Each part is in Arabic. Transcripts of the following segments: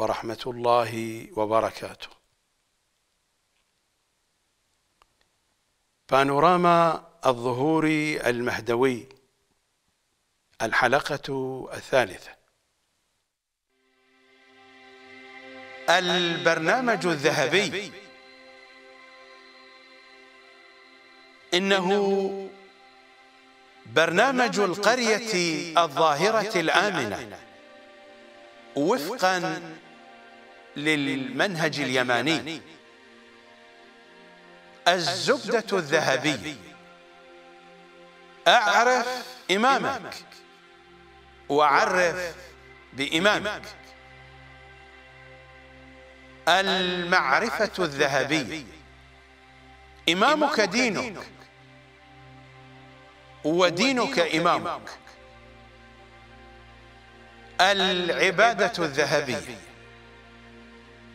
ورحمة الله وبركاته بانوراما الظهور المهدوي الحلقة الثالثة البرنامج الذهبي إنه برنامج القرية الظاهرة الآمنة وفقا للمنهج اليماني الزبدة الذهبية أعرف إمامك وعرف بإمامك المعرفة الذهبية إمامك دينك ودينك إمامك العبادة الذهبية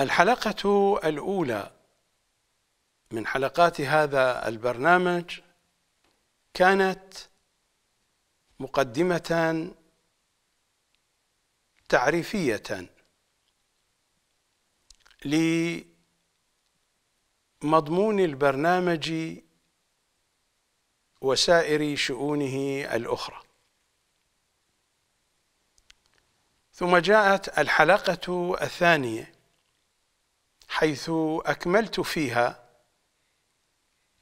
الحلقة الأولى من حلقات هذا البرنامج كانت مقدمة تعريفية لمضمون البرنامج وسائر شؤونه الأخرى ثم جاءت الحلقة الثانية حيث أكملت فيها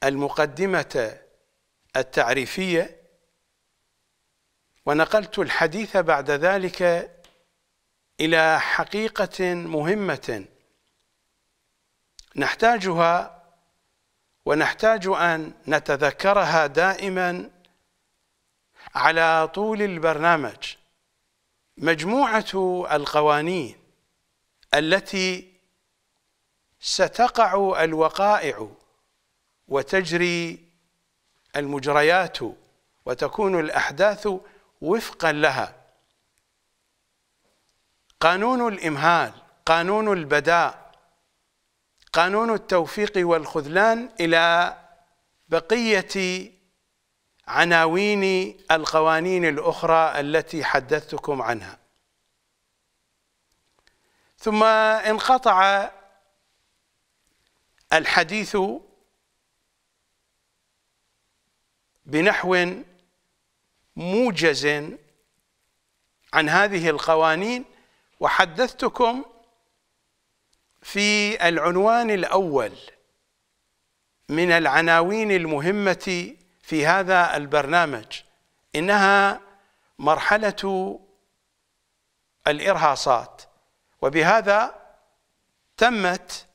المقدمة التعريفية ونقلت الحديث بعد ذلك إلى حقيقة مهمة نحتاجها ونحتاج أن نتذكرها دائما على طول البرنامج مجموعة القوانين التي ستقع الوقائع وتجري المجريات وتكون الأحداث وفقا لها قانون الإمهال قانون البداء قانون التوفيق والخذلان إلى بقية عناوين القوانين الأخرى التي حدثتكم عنها ثم انقطع الحديث بنحو موجز عن هذه القوانين وحدثتكم في العنوان الأول من العناوين المهمة في هذا البرنامج إنها مرحلة الإرهاصات وبهذا تمت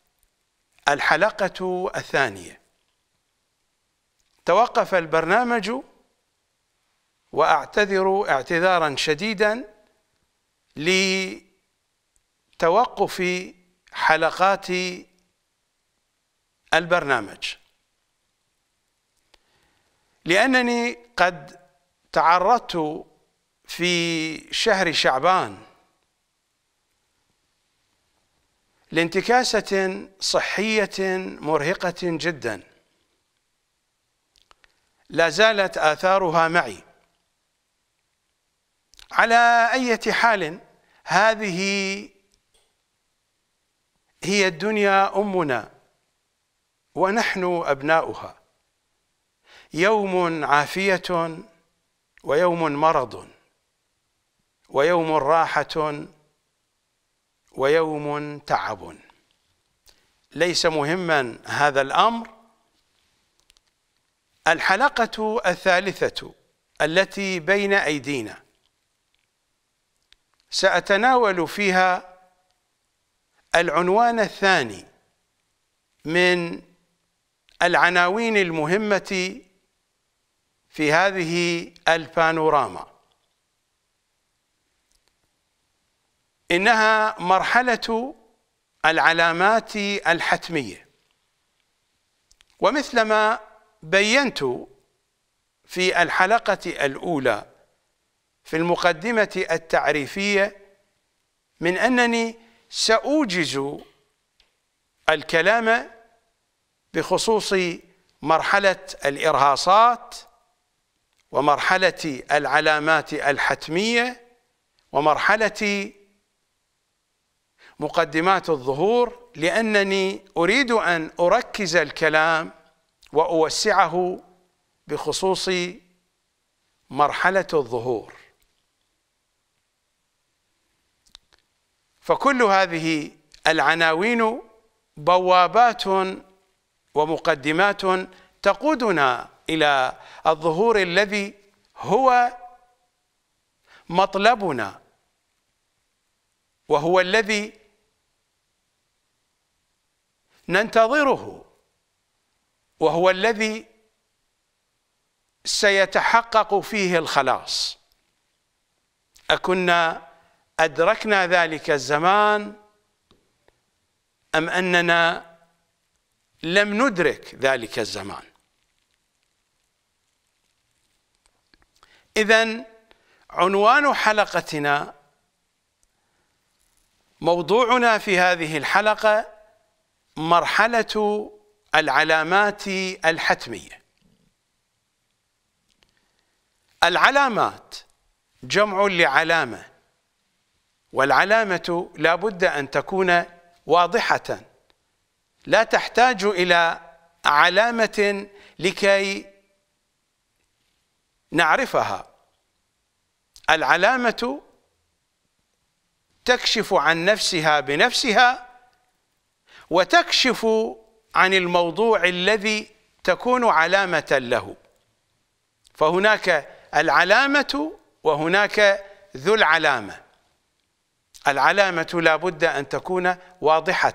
الحلقة الثانية توقف البرنامج وأعتذر اعتذارا شديدا لتوقف حلقات البرنامج لأنني قد تعرضت في شهر شعبان لانتكاسة صحية مرهقة جدا لا زالت آثارها معي على أي حال هذه هي الدنيا أمنا ونحن أبناؤها يوم عافية ويوم مرض ويوم راحة ويوم تعب ليس مهما هذا الأمر الحلقة الثالثة التي بين أيدينا سأتناول فيها العنوان الثاني من العناوين المهمة في هذه البانوراما إنها مرحلة العلامات الحتمية ومثلما بينت في الحلقة الأولى في المقدمة التعريفية من أنني سأوجز الكلام بخصوص مرحلة الإرهاصات ومرحلة العلامات الحتمية ومرحلة مقدمات الظهور لأنني أريد أن أركز الكلام وأوسعه بخصوص مرحلة الظهور فكل هذه العناوين بوابات ومقدمات تقودنا إلى الظهور الذي هو مطلبنا وهو الذي ننتظره وهو الذي سيتحقق فيه الخلاص أكنا أدركنا ذلك الزمان أم أننا لم ندرك ذلك الزمان إذا عنوان حلقتنا موضوعنا في هذه الحلقة مرحلة العلامات الحتمية العلامات جمع لعلامة والعلامة لا بد أن تكون واضحة لا تحتاج إلى علامة لكي نعرفها العلامة تكشف عن نفسها بنفسها وتكشف عن الموضوع الذي تكون علامة له فهناك العلامة وهناك ذو العلامة العلامة لا بد أن تكون واضحة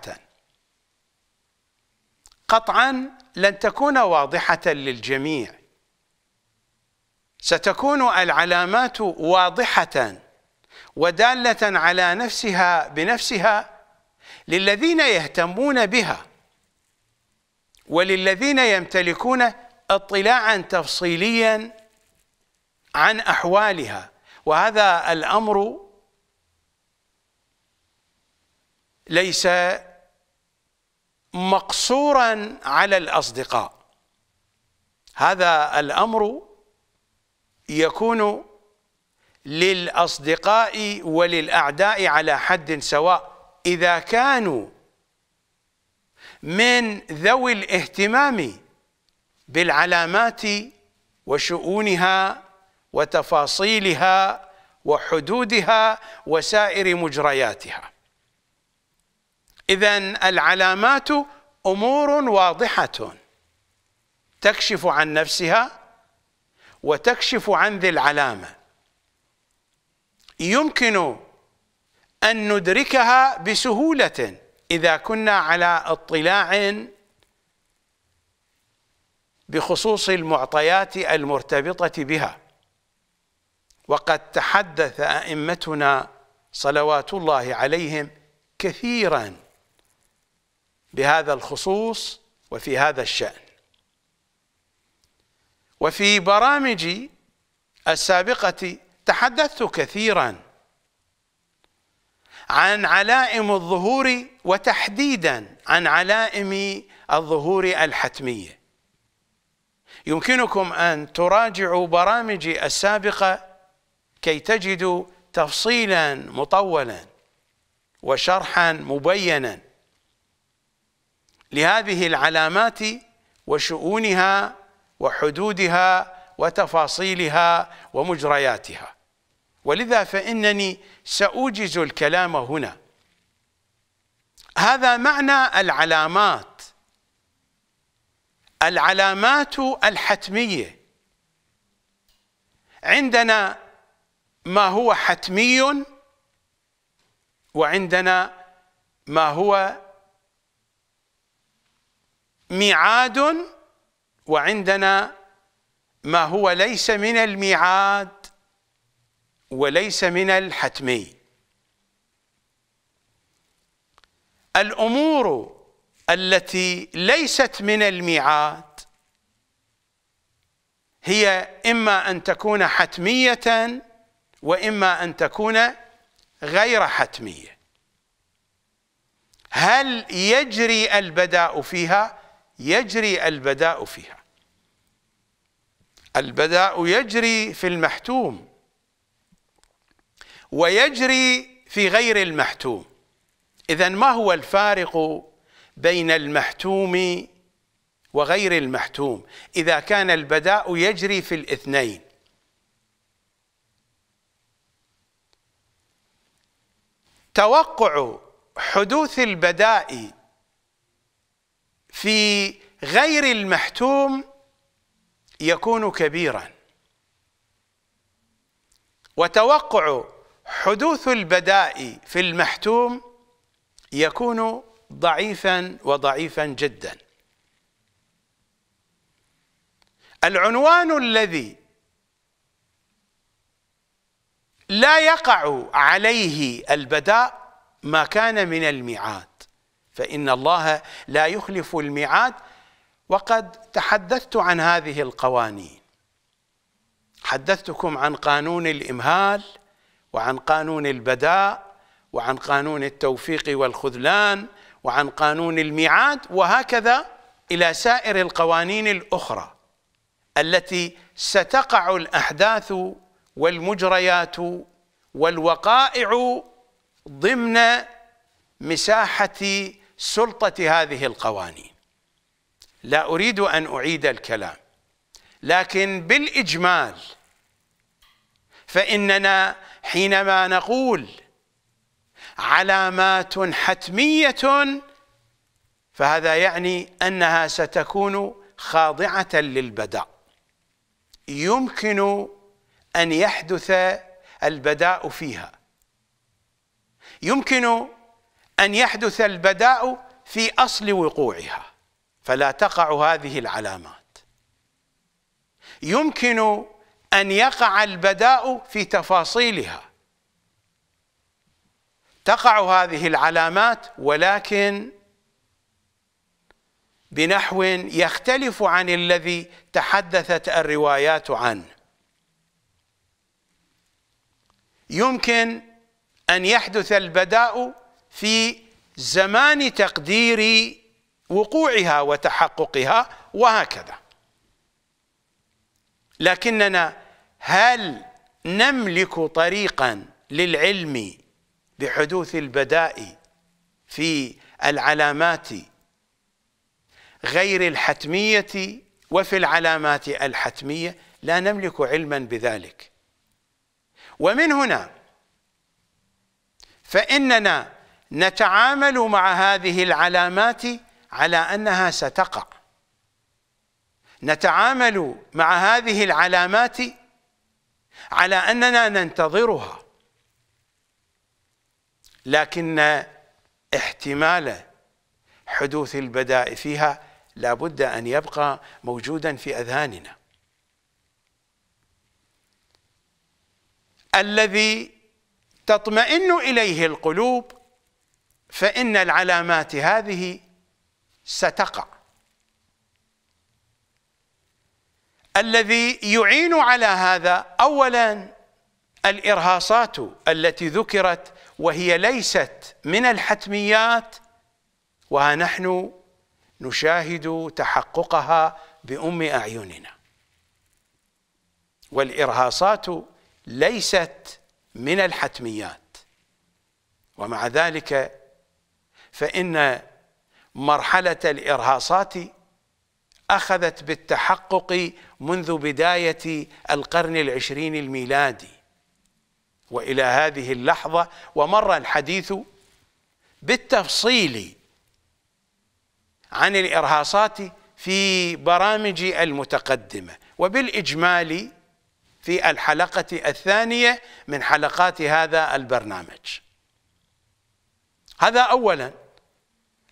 قطعا لن تكون واضحة للجميع ستكون العلامات واضحة ودالة على نفسها بنفسها للذين يهتمون بها وللذين يمتلكون اطلاعا تفصيليا عن احوالها وهذا الامر ليس مقصورا على الاصدقاء هذا الامر يكون للاصدقاء وللاعداء على حد سواء إذا كانوا من ذوي الاهتمام بالعلامات وشؤونها وتفاصيلها وحدودها وسائر مجرياتها إذا العلامات أمور واضحة تكشف عن نفسها وتكشف عن ذي العلامة يمكن أن ندركها بسهولة إذا كنا على اطلاع بخصوص المعطيات المرتبطة بها وقد تحدث أئمتنا صلوات الله عليهم كثيرا بهذا الخصوص وفي هذا الشأن وفي برامجي السابقة تحدثت كثيرا عن علائم الظهور وتحديدا عن علائم الظهور الحتميه يمكنكم ان تراجعوا برامجي السابقه كي تجدوا تفصيلا مطولا وشرحا مبينا لهذه العلامات وشؤونها وحدودها وتفاصيلها ومجرياتها ولذا فإنني سأوجز الكلام هنا هذا معنى العلامات العلامات الحتمية عندنا ما هو حتمي وعندنا ما هو ميعاد وعندنا ما هو ليس من الميعاد وليس من الحتمي الأمور التي ليست من الميعاد هي إما أن تكون حتمية وإما أن تكون غير حتمية هل يجري البداء فيها؟ يجري البداء فيها البداء يجري في المحتوم ويجري في غير المحتوم إذا ما هو الفارق بين المحتوم وغير المحتوم إذا كان البداء يجري في الاثنين توقع حدوث البداء في غير المحتوم يكون كبيرا وتوقع حدوث البداء في المحتوم يكون ضعيفا وضعيفا جدا العنوان الذي لا يقع عليه البداء ما كان من الميعاد فإن الله لا يخلف الميعاد وقد تحدثت عن هذه القوانين حدثتكم عن قانون الإمهال وعن قانون البداء وعن قانون التوفيق والخذلان وعن قانون الميعاد وهكذا إلى سائر القوانين الأخرى التي ستقع الأحداث والمجريات والوقائع ضمن مساحة سلطة هذه القوانين لا أريد أن أعيد الكلام لكن بالإجمال فإننا حينما نقول علامات حتمية فهذا يعني أنها ستكون خاضعة للبداء يمكن أن يحدث البداء فيها يمكن أن يحدث البداء في أصل وقوعها فلا تقع هذه العلامات يمكن أن يقع البداء في تفاصيلها تقع هذه العلامات ولكن بنحو يختلف عن الذي تحدثت الروايات عنه يمكن أن يحدث البداء في زمان تقدير وقوعها وتحققها وهكذا لكننا هل نملك طريقا للعلم بحدوث البداء في العلامات غير الحتمية وفي العلامات الحتمية لا نملك علما بذلك ومن هنا فإننا نتعامل مع هذه العلامات على أنها ستقع نتعامل مع هذه العلامات على اننا ننتظرها لكن احتمال حدوث البداء فيها لابد ان يبقى موجودا في اذهاننا الذي تطمئن اليه القلوب فان العلامات هذه ستقع الذي يعين على هذا اولا الارهاصات التي ذكرت وهي ليست من الحتميات وها نحن نشاهد تحققها بأم أعيننا والإرهاصات ليست من الحتميات ومع ذلك فإن مرحلة الإرهاصات أخذت بالتحقق منذ بداية القرن العشرين الميلادي وإلى هذه اللحظة ومر الحديث بالتفصيل عن الإرهاصات في برامج المتقدمة وبالإجمال في الحلقة الثانية من حلقات هذا البرنامج هذا أولا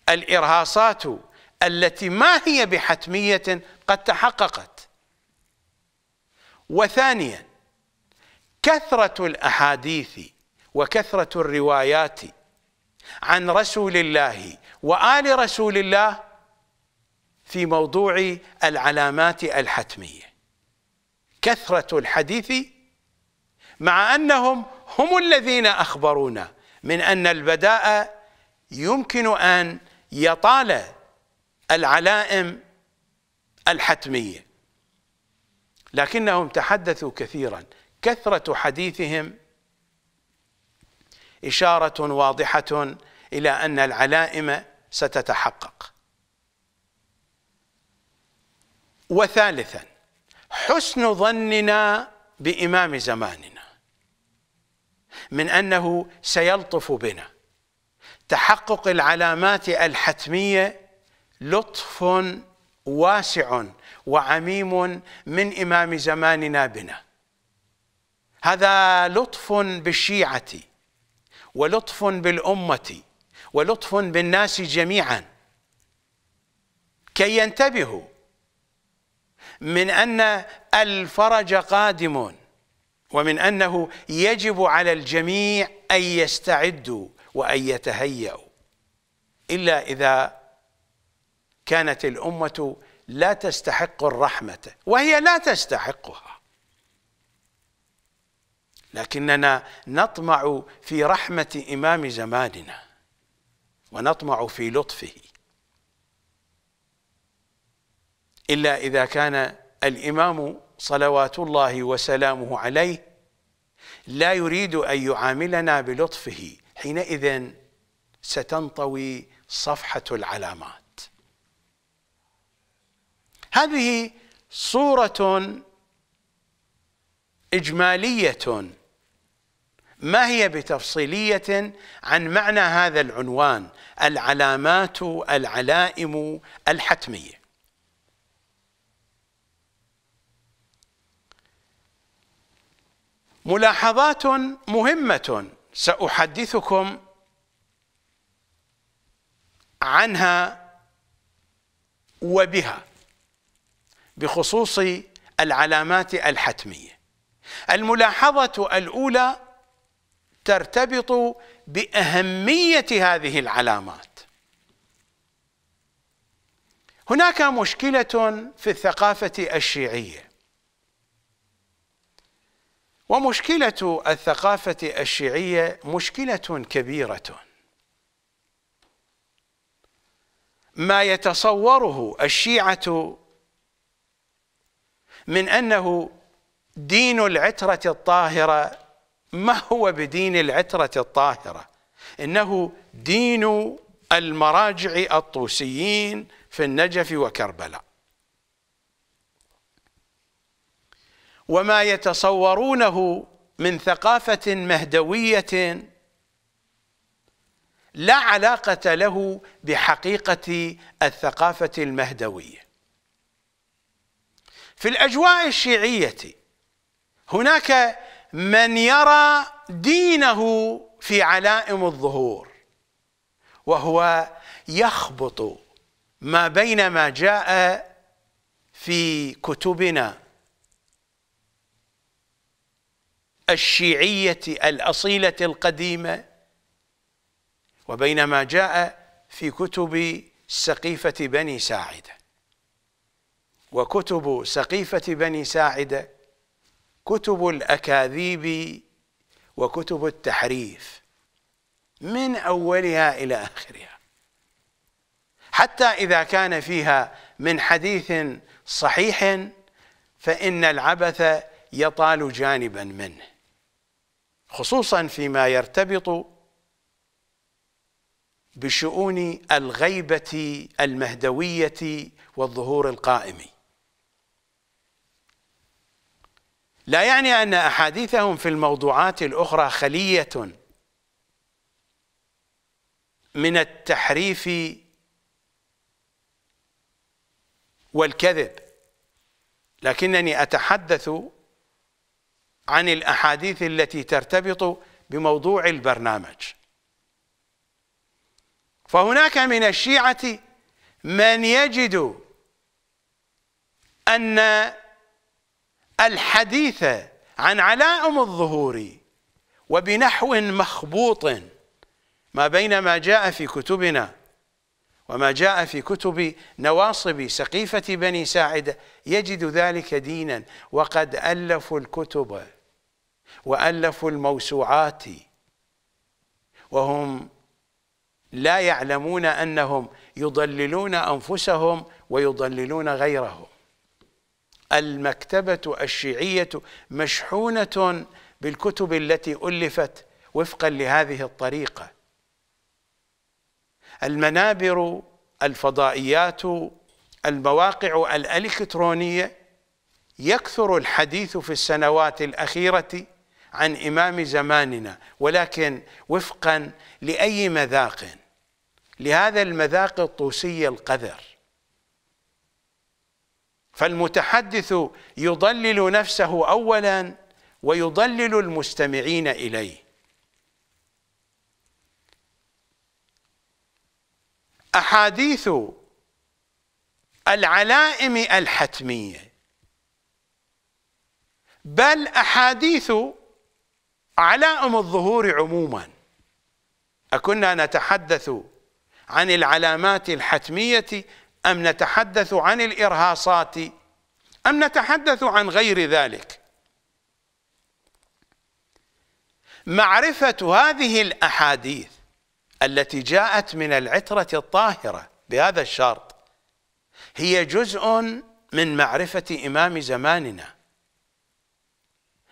الإرهاصات التي ما هي بحتمية قد تحققت وثانيا كثرة الأحاديث وكثرة الروايات عن رسول الله وآل رسول الله في موضوع العلامات الحتمية كثرة الحديث مع أنهم هم الذين أخبرونا من أن البداء يمكن أن يطال العلائم الحتميه لكنهم تحدثوا كثيرا كثره حديثهم اشاره واضحه الى ان العلائم ستتحقق وثالثا حسن ظننا بامام زماننا من انه سيلطف بنا تحقق العلامات الحتميه لطف واسع وعميم من إمام زماننا بنا هذا لطف بالشيعة ولطف بالأمة ولطف بالناس جميعا كي ينتبهوا من أن الفرج قادم ومن أنه يجب على الجميع أن يستعدوا وأن يتهيأوا إلا إذا كانت الامه لا تستحق الرحمه وهي لا تستحقها لكننا نطمع في رحمه امام زماننا ونطمع في لطفه الا اذا كان الامام صلوات الله وسلامه عليه لا يريد ان يعاملنا بلطفه حينئذ ستنطوي صفحه العلامات هذه صورة إجمالية ما هي بتفصيلية عن معنى هذا العنوان العلامات العلائم الحتمية ملاحظات مهمة سأحدثكم عنها وبها بخصوص العلامات الحتمية الملاحظة الأولى ترتبط بأهمية هذه العلامات هناك مشكلة في الثقافة الشيعية ومشكلة الثقافة الشيعية مشكلة كبيرة ما يتصوره الشيعة من انه دين العتره الطاهره ما هو بدين العتره الطاهره انه دين المراجع الطوسيين في النجف وكربلاء وما يتصورونه من ثقافه مهدويه لا علاقه له بحقيقه الثقافه المهدويه في الأجواء الشيعية هناك من يرى دينه في علائم الظهور وهو يخبط ما بين ما جاء في كتبنا الشيعية الأصيلة القديمة وبين ما جاء في كتب سقيفة بني ساعده وكتب سقيفة بني ساعدة كتب الأكاذيب وكتب التحريف من أولها إلى آخرها حتى إذا كان فيها من حديث صحيح فإن العبث يطال جانبا منه خصوصا فيما يرتبط بشؤون الغيبة المهدوية والظهور القائم لا يعني أن أحاديثهم في الموضوعات الأخرى خلية من التحريف والكذب لكنني أتحدث عن الأحاديث التي ترتبط بموضوع البرنامج فهناك من الشيعة من يجد أن الحديث عن علائم الظهور وبنحو مخبوط ما بين ما جاء في كتبنا وما جاء في كتب نواصب سقيفة بني ساعدة يجد ذلك دينا وقد ألفوا الكتب وألفوا الموسوعات وهم لا يعلمون أنهم يضللون أنفسهم ويضللون غيرهم المكتبة الشيعية مشحونة بالكتب التي ألفت وفقا لهذه الطريقة المنابر الفضائيات المواقع الإلكترونية يكثر الحديث في السنوات الأخيرة عن إمام زماننا ولكن وفقا لأي مذاق لهذا المذاق الطوسي القذر فالمتحدث يضلل نفسه اولا ويضلل المستمعين اليه احاديث العلائم الحتميه بل احاديث علائم الظهور عموما أكنا نتحدث عن العلامات الحتمية أم نتحدث عن الإرهاصات أم نتحدث عن غير ذلك معرفة هذه الأحاديث التي جاءت من العترة الطاهرة بهذا الشرط هي جزء من معرفة إمام زماننا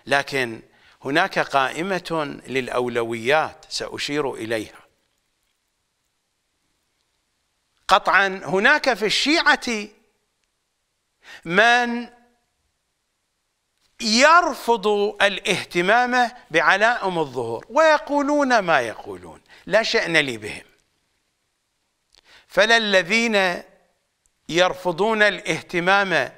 لكن هناك قائمة للأولويات سأشير إليها قطعا هناك في الشيعة من يرفض الاهتمام بعلائم الظهور ويقولون ما يقولون لا شأن لي بهم فلا الذين يرفضون الاهتمام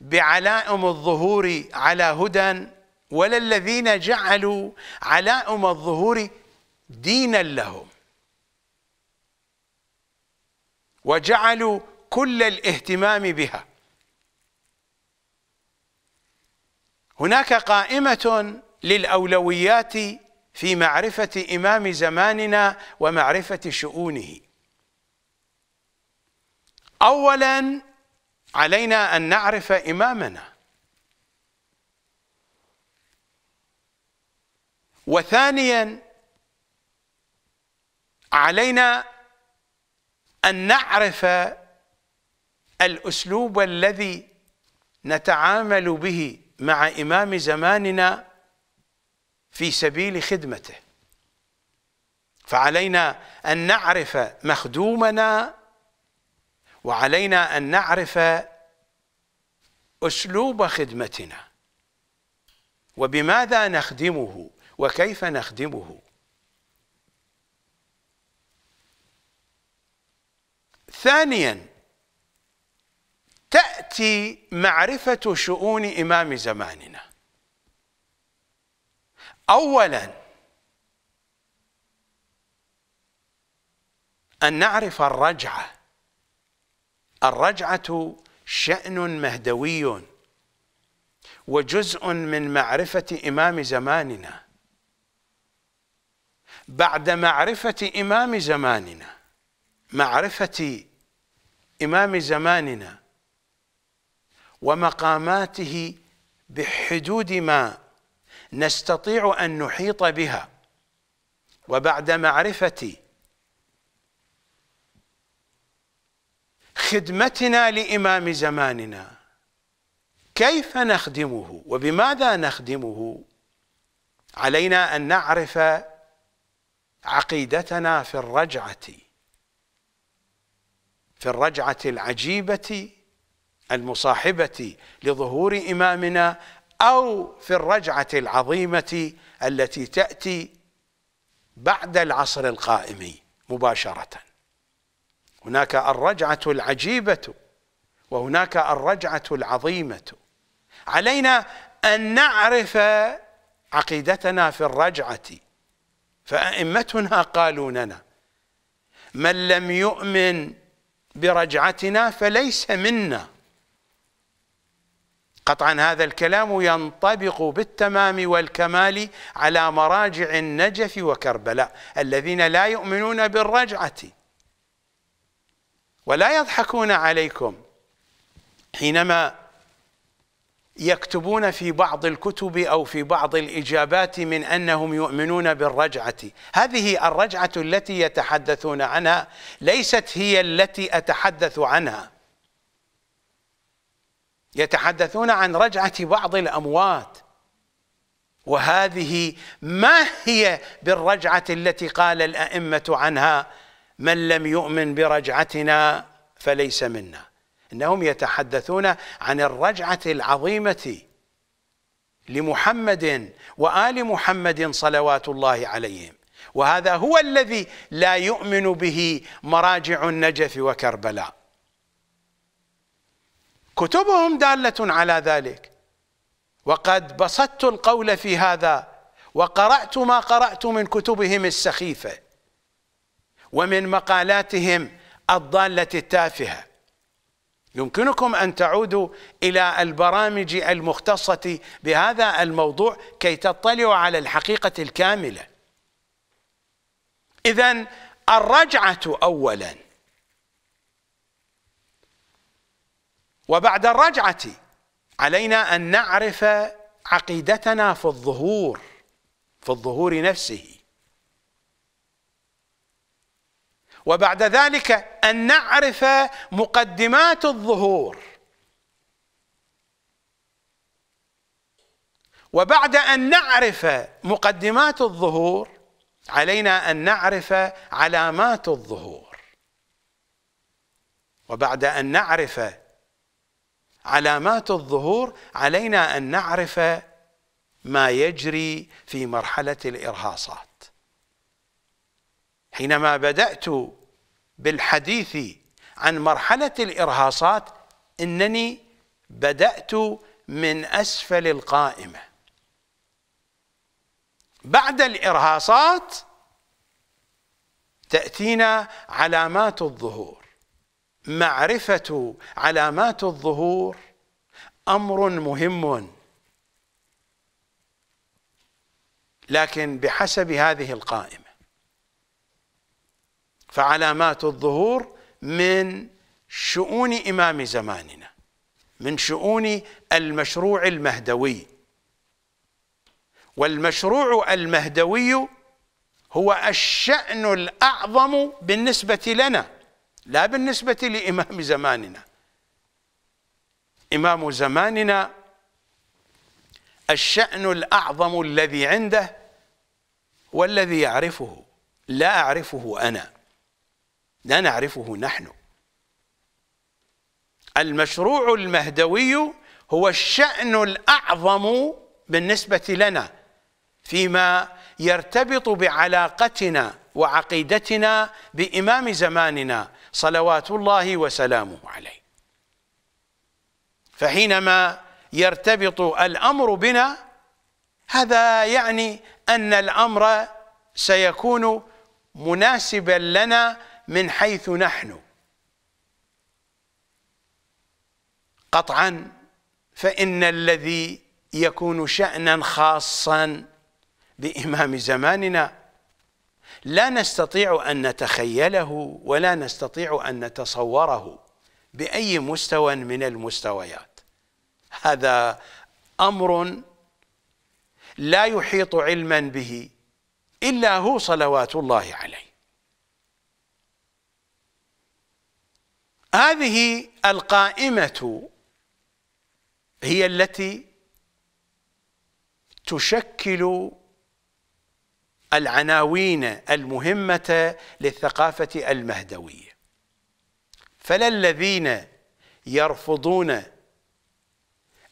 بعلائم الظهور على هدى ولا الذين جعلوا علائم الظهور دينا لهم وجعلوا كل الاهتمام بها هناك قائمة للأولويات في معرفة إمام زماننا ومعرفة شؤونه أولا علينا أن نعرف إمامنا وثانيا علينا أن نعرف الأسلوب الذي نتعامل به مع إمام زماننا في سبيل خدمته فعلينا أن نعرف مخدومنا وعلينا أن نعرف أسلوب خدمتنا وبماذا نخدمه وكيف نخدمه ثانيا تأتي معرفة شؤون إمام زماننا أولا أن نعرف الرجعة الرجعة شأن مهدوي وجزء من معرفة إمام زماننا بعد معرفة إمام زماننا معرفة إمام زماننا ومقاماته بحدود ما نستطيع أن نحيط بها وبعد معرفة خدمتنا لإمام زماننا كيف نخدمه وبماذا نخدمه علينا أن نعرف عقيدتنا في الرجعه في الرجعة العجيبة المصاحبة لظهور إمامنا أو في الرجعة العظيمة التي تأتي بعد العصر القائم مباشرة هناك الرجعة العجيبة وهناك الرجعة العظيمة علينا أن نعرف عقيدتنا في الرجعة فأئمتنا قالوا لنا من لم يؤمن برجعتنا فليس منا قطعا هذا الكلام ينطبق بالتمام والكمال على مراجع النجف وكربلاء الذين لا يؤمنون بالرجعة ولا يضحكون عليكم حينما يكتبون في بعض الكتب او في بعض الاجابات من انهم يؤمنون بالرجعه، هذه الرجعه التي يتحدثون عنها ليست هي التي اتحدث عنها. يتحدثون عن رجعه بعض الاموات. وهذه ما هي بالرجعه التي قال الائمه عنها من لم يؤمن برجعتنا فليس منا. انهم يتحدثون عن الرجعه العظيمه لمحمد وال محمد صلوات الله عليهم وهذا هو الذي لا يؤمن به مراجع النجف وكربلاء كتبهم داله على ذلك وقد بسطت القول في هذا وقرات ما قرات من كتبهم السخيفه ومن مقالاتهم الضاله التافهه يمكنكم أن تعودوا إلى البرامج المختصة بهذا الموضوع كي تطلعوا على الحقيقة الكاملة إذا الرجعة أولا وبعد الرجعة علينا أن نعرف عقيدتنا في الظهور في الظهور نفسه وبعد ذلك أن نعرف مقدمات الظهور وبعد أن نعرف مقدمات الظهور علينا أن نعرف علامات الظهور وبعد أن نعرف علامات الظهور علينا أن نعرف ما يجري في مرحلة الإرهاصات حينما بدأت بالحديث عن مرحلة الإرهاصات إنني بدأت من أسفل القائمة بعد الإرهاصات تأتينا علامات الظهور معرفة علامات الظهور أمر مهم لكن بحسب هذه القائمة فعلامات الظهور من شؤون إمام زماننا من شؤون المشروع المهدوي والمشروع المهدوي هو الشأن الأعظم بالنسبة لنا لا بالنسبة لإمام زماننا إمام زماننا الشأن الأعظم الذي عنده والذي يعرفه لا أعرفه أنا لا نعرفه نحن المشروع المهدوي هو الشأن الأعظم بالنسبة لنا فيما يرتبط بعلاقتنا وعقيدتنا بإمام زماننا صلوات الله وسلامه عليه فحينما يرتبط الأمر بنا هذا يعني أن الأمر سيكون مناسبا لنا من حيث نحن قطعا فإن الذي يكون شأنا خاصا بإمام زماننا لا نستطيع أن نتخيله ولا نستطيع أن نتصوره بأي مستوى من المستويات هذا أمر لا يحيط علما به إلا هو صلوات الله عليه هذه القائمة هي التي تشكل العناوين المهمة للثقافة المهدوية فلا الذين يرفضون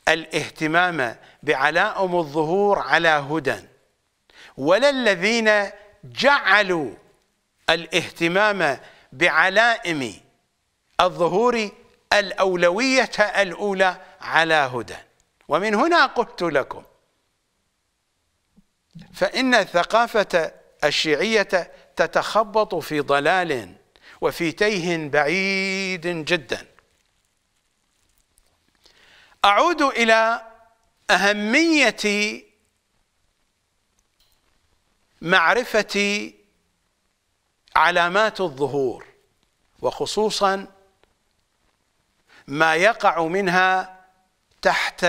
الاهتمام بعلائم الظهور على هدى ولا الذين جعلوا الاهتمام بعلائم الظهور الأولوية الأولى على هدى ومن هنا قلت لكم فإن الثقافة الشيعية تتخبط في ضلال وفي تيه بعيد جدا أعود إلى أهمية معرفة علامات الظهور وخصوصا ما يقع منها تحت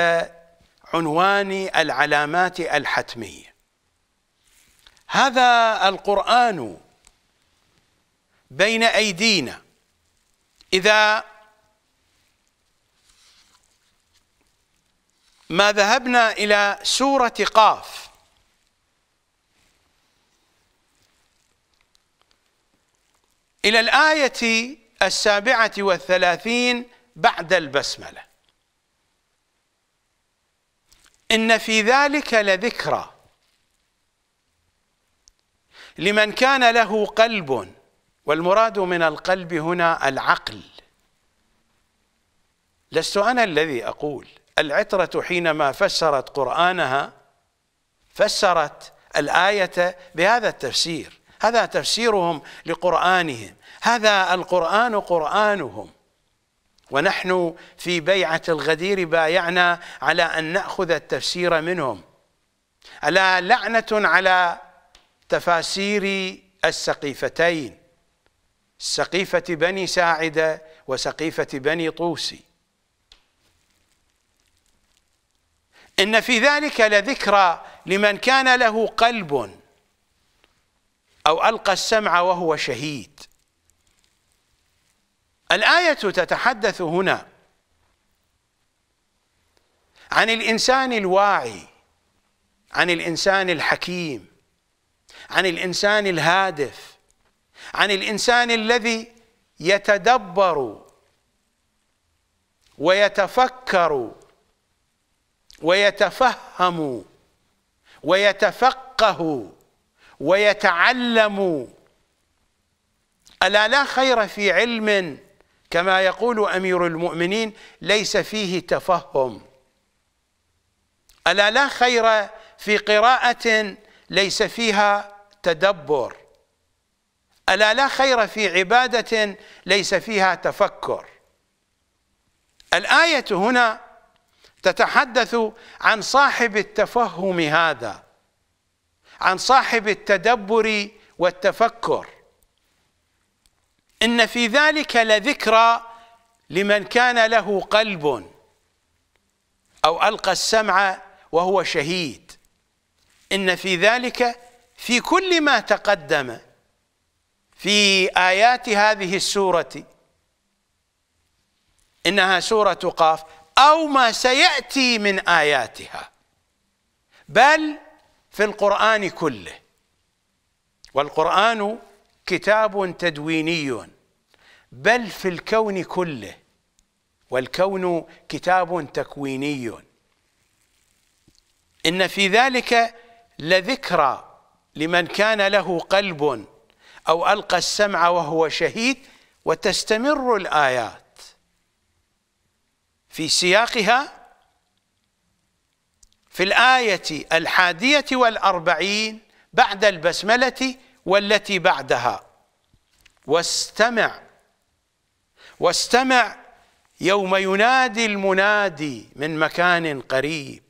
عنوان العلامات الحتميه هذا القرآن بين أيدينا إذا ما ذهبنا إلى سورة قاف إلى الآية السابعة والثلاثين بعد البسمله ان في ذلك لذكرى لمن كان له قلب والمراد من القلب هنا العقل لست انا الذي اقول العتره حينما فسرت قرانها فسرت الايه بهذا التفسير هذا تفسيرهم لقرانهم هذا القران قرانهم ونحن في بيعة الغدير بايعنا على أن نأخذ التفسير منهم ألا لعنة على تفاسير السقيفتين سقيفة بني ساعدة وسقيفة بني طوسي إن في ذلك لذكرى لمن كان له قلب أو ألقى السمع وهو شهيد الآية تتحدث هنا عن الإنسان الواعي عن الإنسان الحكيم عن الإنسان الهادف عن الإنسان الذي يتدبر ويتفكر ويتفهم ويتفقه ويتعلم ألا لا خير في علم كما يقول أمير المؤمنين ليس فيه تفهم ألا لا خير في قراءة ليس فيها تدبر ألا لا خير في عبادة ليس فيها تفكر الآية هنا تتحدث عن صاحب التفهم هذا عن صاحب التدبر والتفكر إن في ذلك لذكرى لمن كان له قلب أو ألقى السمع وهو شهيد إن في ذلك في كل ما تقدم في آيات هذه السورة إنها سورة قاف أو ما سيأتي من آياتها بل في القرآن كله والقرآن كتاب تدويني بل في الكون كله والكون كتاب تكويني إن في ذلك لذكرى لمن كان له قلب أو ألقى السمع وهو شهيد وتستمر الآيات في سياقها في الآية الحادية والأربعين بعد البسملة والتي بعدها واستمع واستمع يوم ينادي المنادي من مكان قريب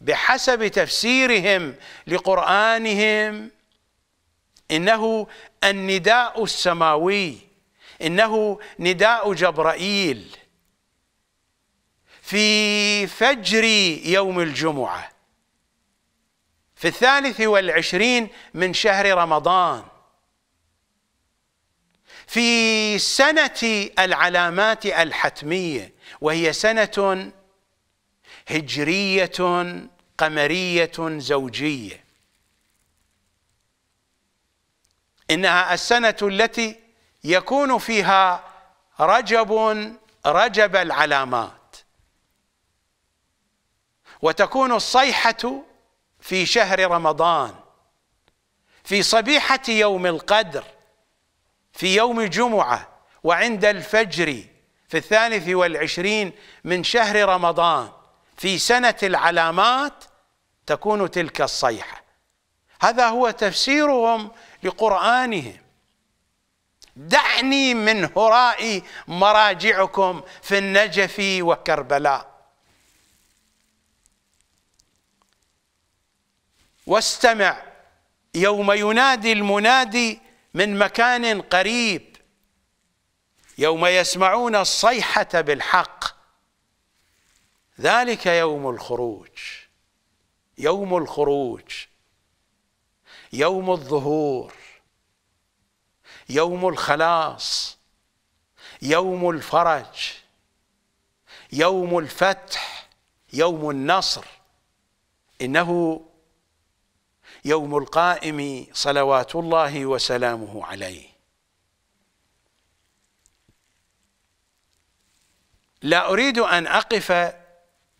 بحسب تفسيرهم لقرآنهم إنه النداء السماوي إنه نداء جبرائيل في فجر يوم الجمعة في الثالث والعشرين من شهر رمضان في سنة العلامات الحتمية وهي سنة هجرية قمرية زوجية إنها السنة التي يكون فيها رجب رجب العلامات وتكون الصيحة في شهر رمضان في صبيحة يوم القدر في يوم جمعة وعند الفجر في الثالث والعشرين من شهر رمضان في سنة العلامات تكون تلك الصيحة هذا هو تفسيرهم لقرآنهم دعني من هراء مراجعكم في النجف وكربلاء واستمع يوم ينادي المنادي من مكان قريب يوم يسمعون الصيحة بالحق ذلك يوم الخروج يوم الخروج يوم الظهور يوم الخلاص يوم الفرج يوم الفتح يوم النصر انه يوم القائم صلوات الله وسلامه عليه لا أريد أن أقف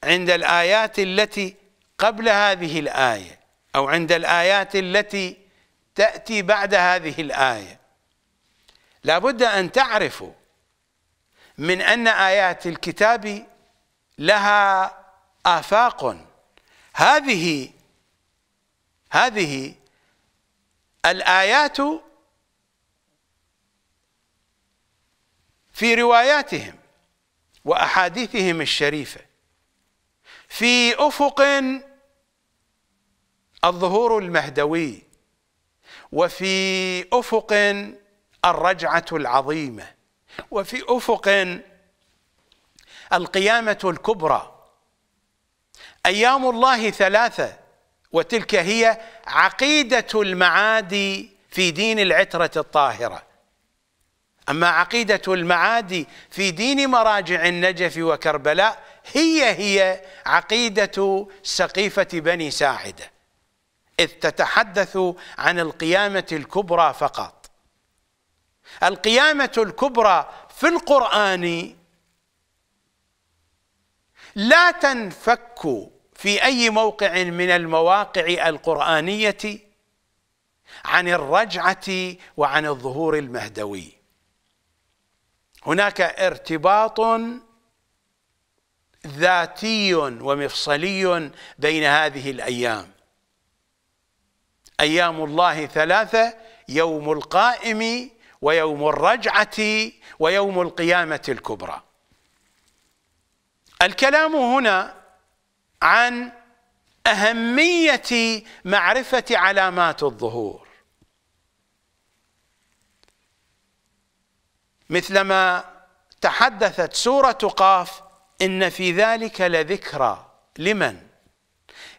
عند الآيات التي قبل هذه الآية أو عند الآيات التي تأتي بعد هذه الآية لابد أن تعرفوا من أن آيات الكتاب لها آفاق هذه هذه الآيات في رواياتهم وأحاديثهم الشريفة في أفق الظهور المهدوي وفي أفق الرجعة العظيمة وفي أفق القيامة الكبرى أيام الله ثلاثة وتلك هي عقيدة المعاد في دين العترة الطاهرة أما عقيدة المعاد في دين مراجع النجف وكربلاء هي هي عقيدة سقيفة بني ساعدة إذ تتحدث عن القيامة الكبرى فقط القيامة الكبرى في القرآن لا تنفك في اي موقع من المواقع القرانيه عن الرجعه وعن الظهور المهدوي هناك ارتباط ذاتي ومفصلي بين هذه الايام ايام الله ثلاثه يوم القائم ويوم الرجعه ويوم القيامه الكبرى الكلام هنا عن أهمية معرفة علامات الظهور مثلما تحدثت سورة قاف إن في ذلك لذكرى لمن؟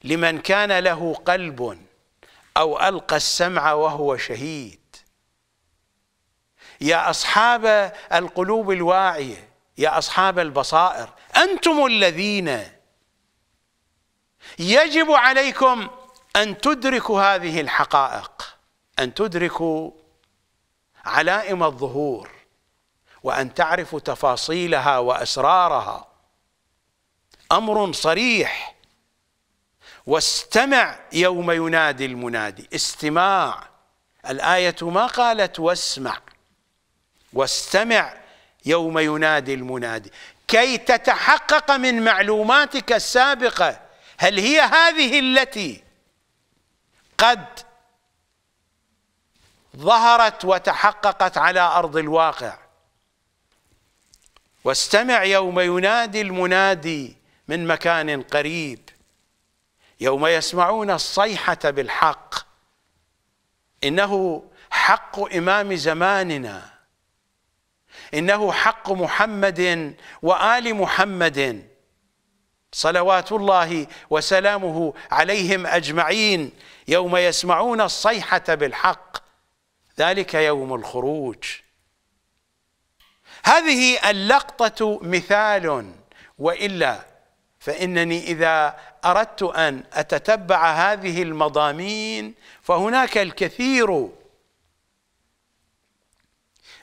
لمن كان له قلب أو ألقى السمع وهو شهيد يا أصحاب القلوب الواعية يا أصحاب البصائر أنتم الذين يجب عليكم أن تدركوا هذه الحقائق أن تدركوا علائم الظهور وأن تعرفوا تفاصيلها وأسرارها أمر صريح واستمع يوم ينادي المنادي استماع الآية ما قالت واسمع واستمع يوم ينادي المنادي كي تتحقق من معلوماتك السابقة هل هي هذه التي قد ظهرت وتحققت على أرض الواقع واستمع يوم ينادي المنادي من مكان قريب يوم يسمعون الصيحة بالحق إنه حق إمام زماننا إنه حق محمد وآل محمد صلوات الله وسلامه عليهم أجمعين يوم يسمعون الصيحة بالحق ذلك يوم الخروج هذه اللقطة مثال وإلا فإنني إذا أردت أن أتتبع هذه المضامين فهناك الكثير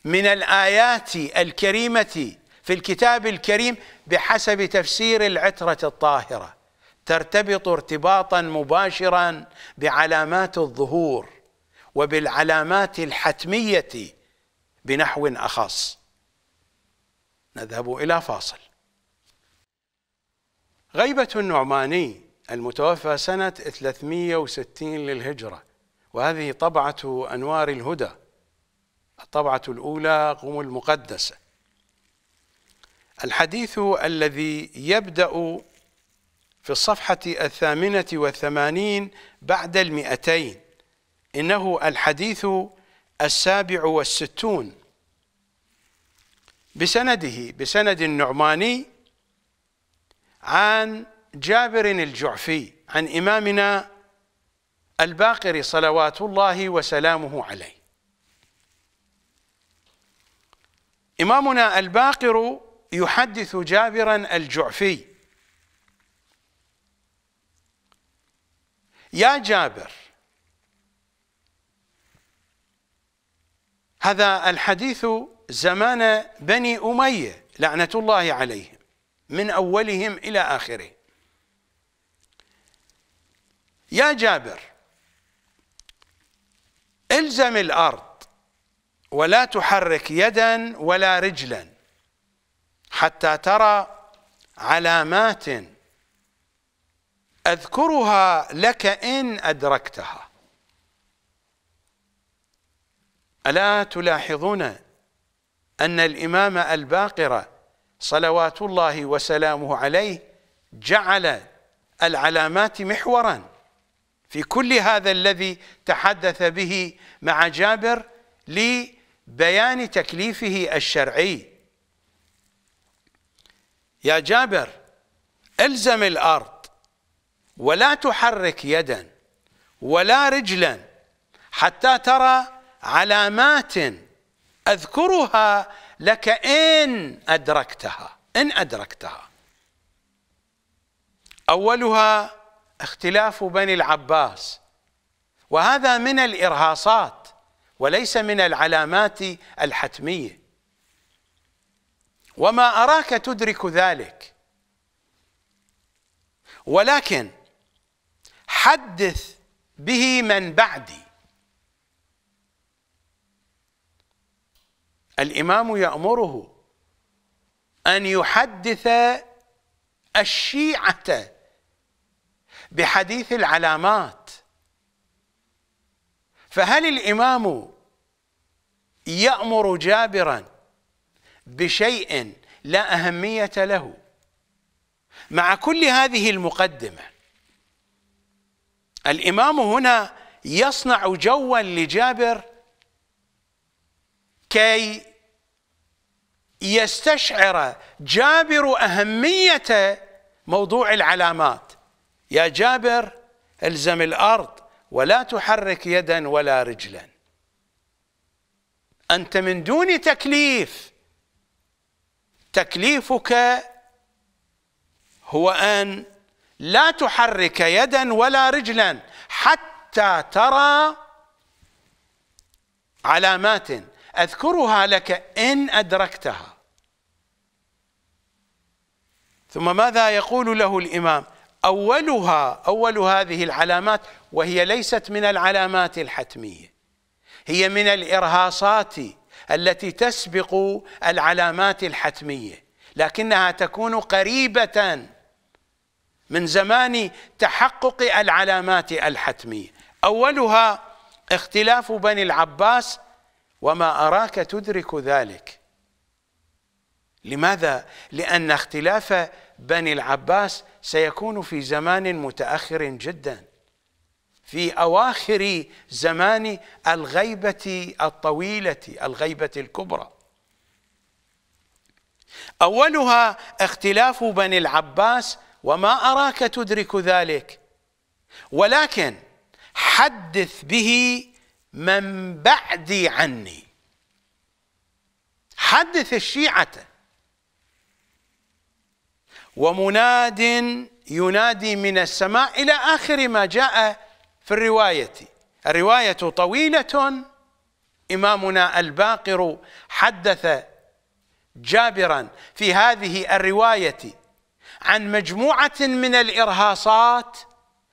من الآيات الكريمة في الكتاب الكريم بحسب تفسير العترة الطاهرة ترتبط ارتباطا مباشرا بعلامات الظهور وبالعلامات الحتمية بنحو أخص نذهب إلى فاصل غيبة النعماني المتوفى سنة 360 للهجرة وهذه طبعة أنوار الهدى الطبعة الأولى قم المقدسة الحديث الذي يبدأ في الصفحة الثامنة والثمانين بعد المئتين إنه الحديث السابع والستون بسنده بسند النعماني عن جابر الجعفي عن إمامنا الباقر صلوات الله وسلامه عليه إمامنا الباقر يحدث جابرا الجعفي يا جابر هذا الحديث زمان بني أمية لعنة الله عليهم من أولهم إلى آخره يا جابر الزم الأرض ولا تحرك يدا ولا رجلا حتى ترى علامات اذكرها لك ان ادركتها الا تلاحظون ان الامام الباقر صلوات الله وسلامه عليه جعل العلامات محورا في كل هذا الذي تحدث به مع جابر لبيان تكليفه الشرعي يا جابر الزم الارض ولا تحرك يدا ولا رجلا حتى ترى علامات اذكرها لك ان ادركتها ان ادركتها اولها اختلاف بني العباس وهذا من الارهاصات وليس من العلامات الحتميه وما أراك تدرك ذلك ولكن حدث به من بعدي الإمام يأمره أن يحدث الشيعة بحديث العلامات فهل الإمام يأمر جابراً بشيء لا أهمية له مع كل هذه المقدمة الإمام هنا يصنع جوا لجابر كي يستشعر جابر أهمية موضوع العلامات يا جابر الزم الأرض ولا تحرك يدا ولا رجلا أنت من دون تكليف تكليفك هو ان لا تحرك يدا ولا رجلا حتى ترى علامات اذكرها لك ان ادركتها ثم ماذا يقول له الامام اولها اول هذه العلامات وهي ليست من العلامات الحتميه هي من الارهاصات التي تسبق العلامات الحتميه لكنها تكون قريبه من زمان تحقق العلامات الحتميه اولها اختلاف بني العباس وما اراك تدرك ذلك لماذا لان اختلاف بني العباس سيكون في زمان متاخر جدا في اواخر زمان الغيبه الطويله الغيبه الكبرى اولها اختلاف بني العباس وما اراك تدرك ذلك ولكن حدث به من بعدي عني حدث الشيعه ومناد ينادي من السماء الى اخر ما جاء في الرواية الرواية طويلة إمامنا الباقر حدث جابرا في هذه الرواية عن مجموعة من الإرهاصات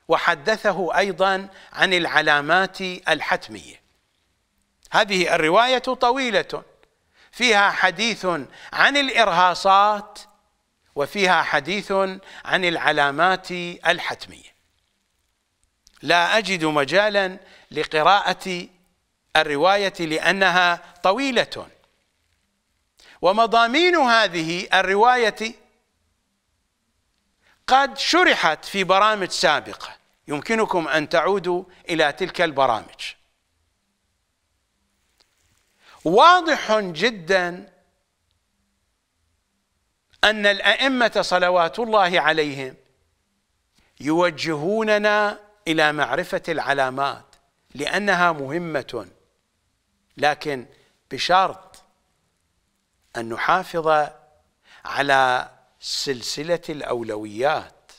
وحدثه أيضا عن العلامات الحتمية هذه الرواية طويلة فيها حديث عن الإرهاصات وفيها حديث عن العلامات الحتميه لا أجد مجالا لقراءة الرواية لأنها طويلة ومضامين هذه الرواية قد شرحت في برامج سابقة يمكنكم أن تعودوا إلى تلك البرامج واضح جدا أن الأئمة صلوات الله عليهم يوجهوننا إلى معرفة العلامات لأنها مهمة لكن بشرط أن نحافظ على سلسلة الأولويات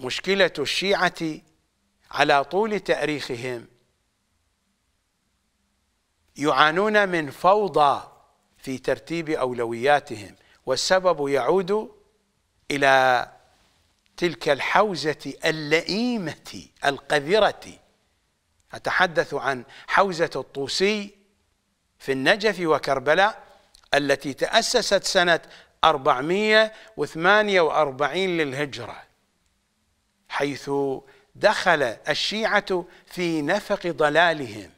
مشكلة الشيعة على طول تاريخهم يعانون من فوضى في ترتيب أولوياتهم والسبب يعود إلى تلك الحوزة اللئيمة القذرة أتحدث عن حوزة الطوسي في النجف وكربلاء التي تأسست سنة 448 للهجرة حيث دخل الشيعة في نفق ضلالهم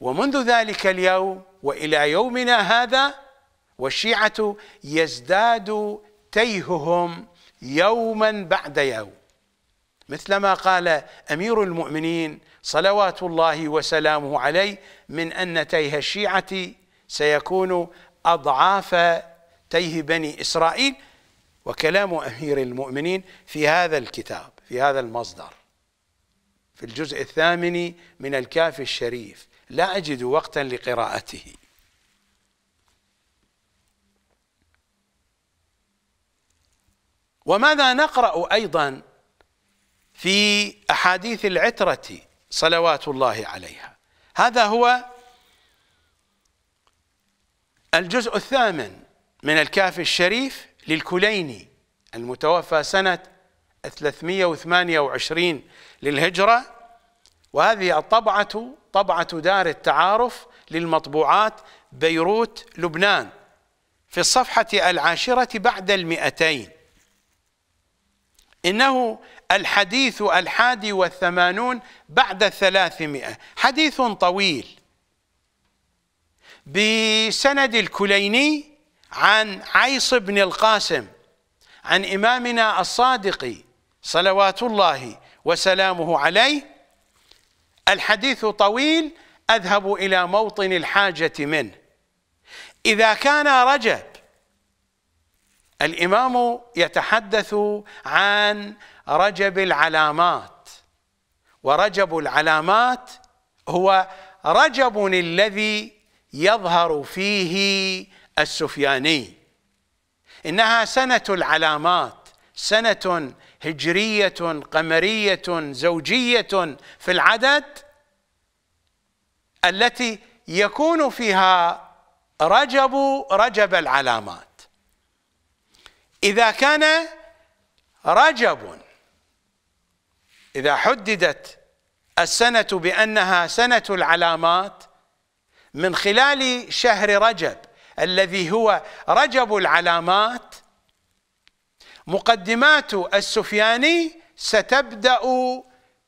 ومنذ ذلك اليوم وإلى يومنا هذا والشيعة يزداد تيههم يوما بعد يوم مثلما قال امير المؤمنين صلوات الله وسلامه عليه من ان تيه الشيعه سيكون اضعاف تيه بني اسرائيل وكلام امير المؤمنين في هذا الكتاب في هذا المصدر في الجزء الثامن من الكاف الشريف لا اجد وقتا لقراءته وماذا نقرأ أيضا في أحاديث العترة صلوات الله عليها هذا هو الجزء الثامن من الكافي الشريف للكليني المتوفى سنة 328 للهجرة وهذه الطبعة طبعة دار التعارف للمطبوعات بيروت لبنان في الصفحة العاشرة بعد المئتين إنه الحديث الحادي والثمانون بعد الثلاثمائة حديث طويل بسند الكليني عن عيص بن القاسم عن إمامنا الصادق صلوات الله وسلامه عليه الحديث طويل أذهب إلى موطن الحاجة منه إذا كان رجب الامام يتحدث عن رجب العلامات ورجب العلامات هو رجب الذي يظهر فيه السفياني انها سنه العلامات سنه هجريه قمريه زوجيه في العدد التي يكون فيها رجب رجب العلامات إذا كان رجب إذا حددت السنة بأنها سنة العلامات من خلال شهر رجب الذي هو رجب العلامات مقدمات السفياني ستبدأ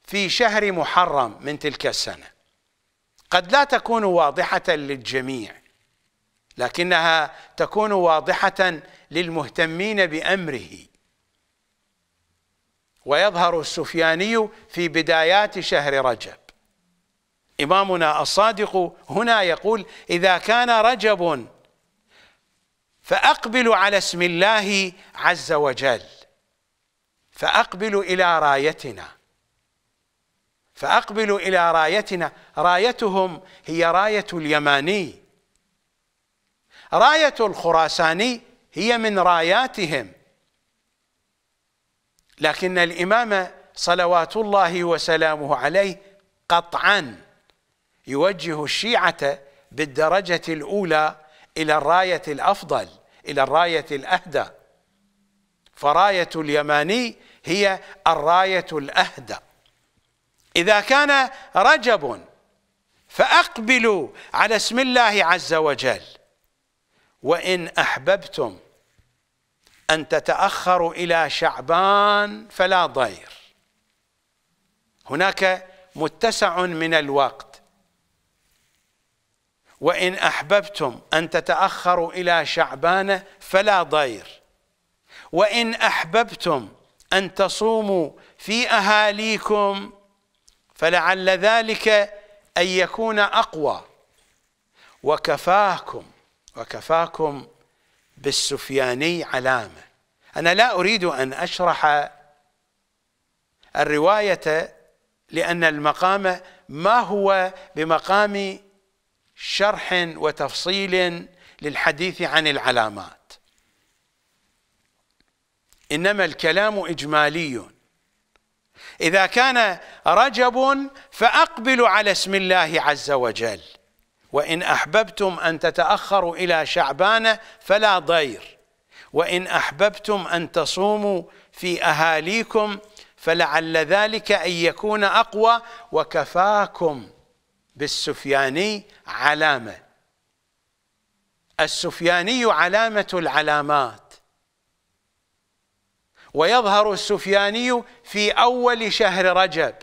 في شهر محرم من تلك السنة قد لا تكون واضحة للجميع لكنها تكون واضحة للمهتمين بأمره ويظهر السفياني في بدايات شهر رجب إمامنا الصادق هنا يقول إذا كان رجب فأقبل على اسم الله عز وجل فأقبل إلى رايتنا فأقبل إلى رايتنا رايتهم هي راية اليماني راية الخراساني هي من راياتهم لكن الإمام صلوات الله وسلامه عليه قطعا يوجه الشيعة بالدرجة الأولى إلى الراية الأفضل إلى الراية الأهدى فراية اليماني هي الراية الأهدى إذا كان رجب فأقبلوا على اسم الله عز وجل وإن أحببتم أن تتأخروا إلى شعبان فلا ضير هناك متسع من الوقت وإن أحببتم أن تتأخروا إلى شعبان فلا ضير وإن أحببتم أن تصوموا في أهاليكم فلعل ذلك أن يكون أقوى وكفاكم وكفاكم بالسفياني علامة أنا لا أريد أن أشرح الرواية لأن المقام ما هو بمقام شرح وتفصيل للحديث عن العلامات إنما الكلام إجمالي إذا كان رجب فأقبل على اسم الله عز وجل وإن أحببتم أن تتأخروا إلى شعبان فلا ضير وإن أحببتم أن تصوموا في أهاليكم فلعل ذلك أن يكون أقوى وكفاكم بالسفياني علامة السفياني علامة العلامات ويظهر السفياني في أول شهر رجب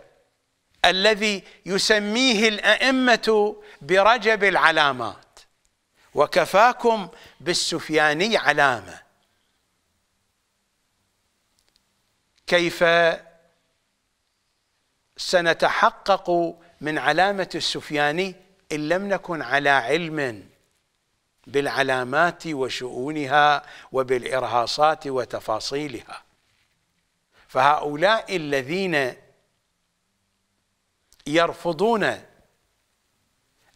الذي يسميه الائمه برجب العلامات وكفاكم بالسفياني علامه كيف سنتحقق من علامه السفياني ان لم نكن على علم بالعلامات وشؤونها وبالارهاصات وتفاصيلها فهؤلاء الذين يرفضون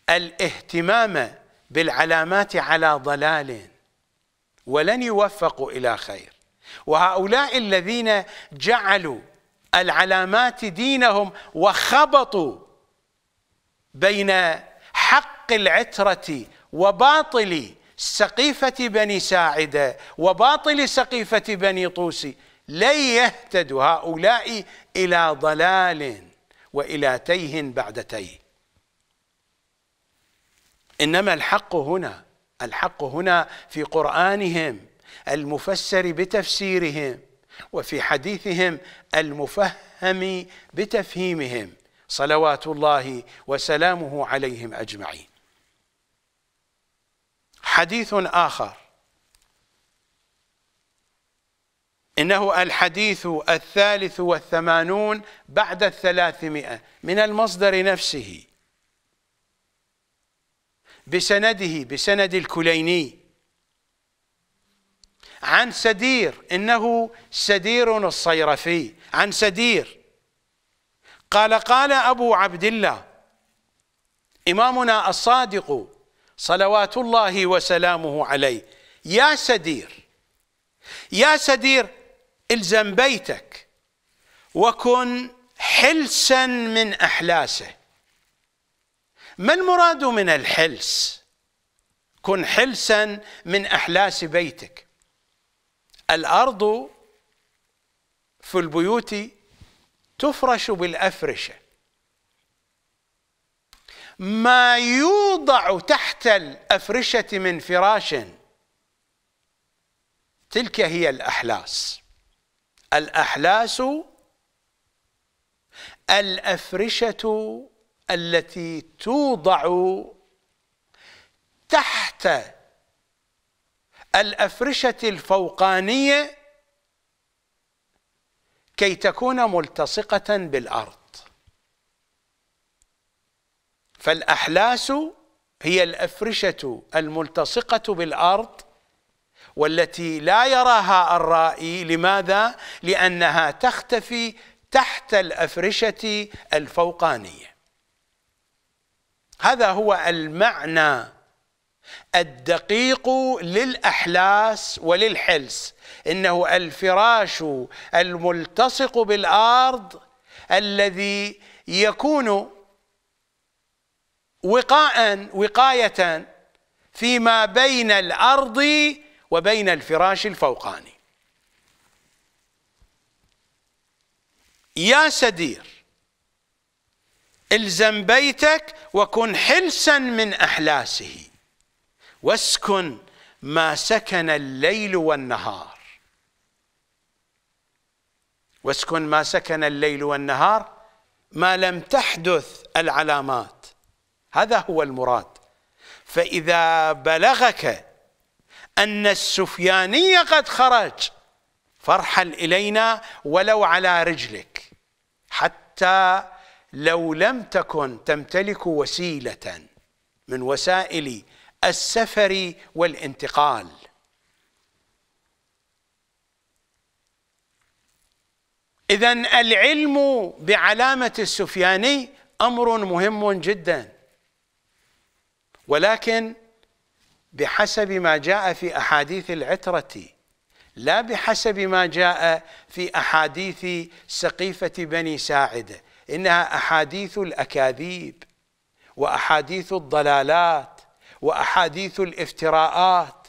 الاهتمام بالعلامات على ضلال ولن يوفقوا الى خير وهؤلاء الذين جعلوا العلامات دينهم وخبطوا بين حق العتره وباطل سقيفه بني ساعده وباطل سقيفه بني طوسي لن يهتدوا هؤلاء الى ضلال وإلى تيه بعد تيه إنما الحق هنا الحق هنا في قرآنهم المفسر بتفسيرهم وفي حديثهم المفهم بتفهيمهم صلوات الله وسلامه عليهم أجمعين حديث آخر إنه الحديث الثالث والثمانون بعد الثلاثمائة من المصدر نفسه بسنده بسند الكليني عن سدير إنه سدير الصيرفي عن سدير قال قال أبو عبد الله إمامنا الصادق صلوات الله وسلامه عليه يا سدير يا سدير الزم بيتك وكن حلسا من احلاسه ما المراد من الحلس كن حلسا من احلاس بيتك الارض في البيوت تفرش بالافرشه ما يوضع تحت الافرشه من فراش تلك هي الاحلاس الأحلاس الأفرشة التي توضع تحت الأفرشة الفوقانية كي تكون ملتصقة بالأرض فالأحلاس هي الأفرشة الملتصقة بالأرض والتي لا يراها الرائي لماذا؟ لأنها تختفي تحت الأفرشة الفوقانية هذا هو المعنى الدقيق للأحلاس وللحلس إنه الفراش الملتصق بالأرض الذي يكون وقاء وقاية فيما بين الأرض وبين الفراش الفوقاني يا سدير الزم بيتك وكن حلسا من احلاسه واسكن ما سكن الليل والنهار واسكن ما سكن الليل والنهار ما لم تحدث العلامات هذا هو المراد فاذا بلغك أن السفياني قد خرج فارحل إلينا ولو على رجلك حتى لو لم تكن تمتلك وسيلة من وسائل السفر والانتقال إذا العلم بعلامة السفياني أمر مهم جدا ولكن بحسب ما جاء في أحاديث العترة لا بحسب ما جاء في أحاديث سقيفة بني ساعدة إنها أحاديث الأكاذيب وأحاديث الضلالات وأحاديث الافتراءات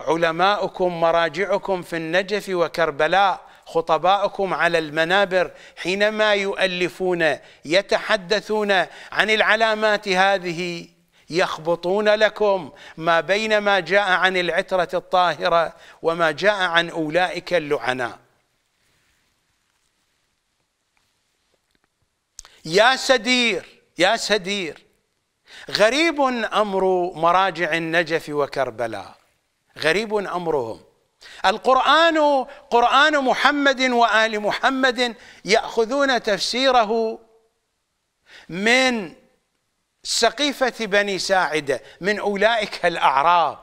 علماؤكم مراجعكم في النجف وكربلاء خطباؤكم على المنابر حينما يؤلفون يتحدثون عن العلامات هذه يخبطون لكم ما بين ما جاء عن العترة الطاهرة وما جاء عن أولئك اللعناء يا سدير يا سدير غريب أمر مراجع النجف وكربلاء غريب أمرهم القرآن قرآن محمد وآل محمد يأخذون تفسيره من سقيفة بني ساعدة من أولئك الأعراب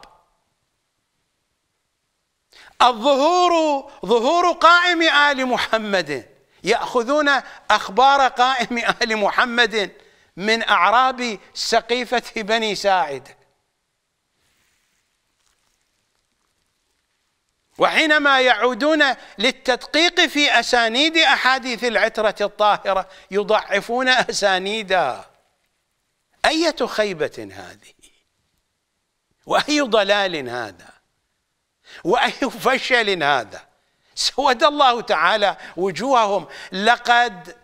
الظهور ظهور قائم آل محمد يأخذون أخبار قائم آل محمد من أعراب سقيفة بني ساعدة وحينما يعودون للتدقيق في أسانيد أحاديث العترة الطاهرة يضعفون أسانيدها أية خيبة هذه وأي ضلال هذا وأي فشل هذا سود الله تعالى وجوههم لقد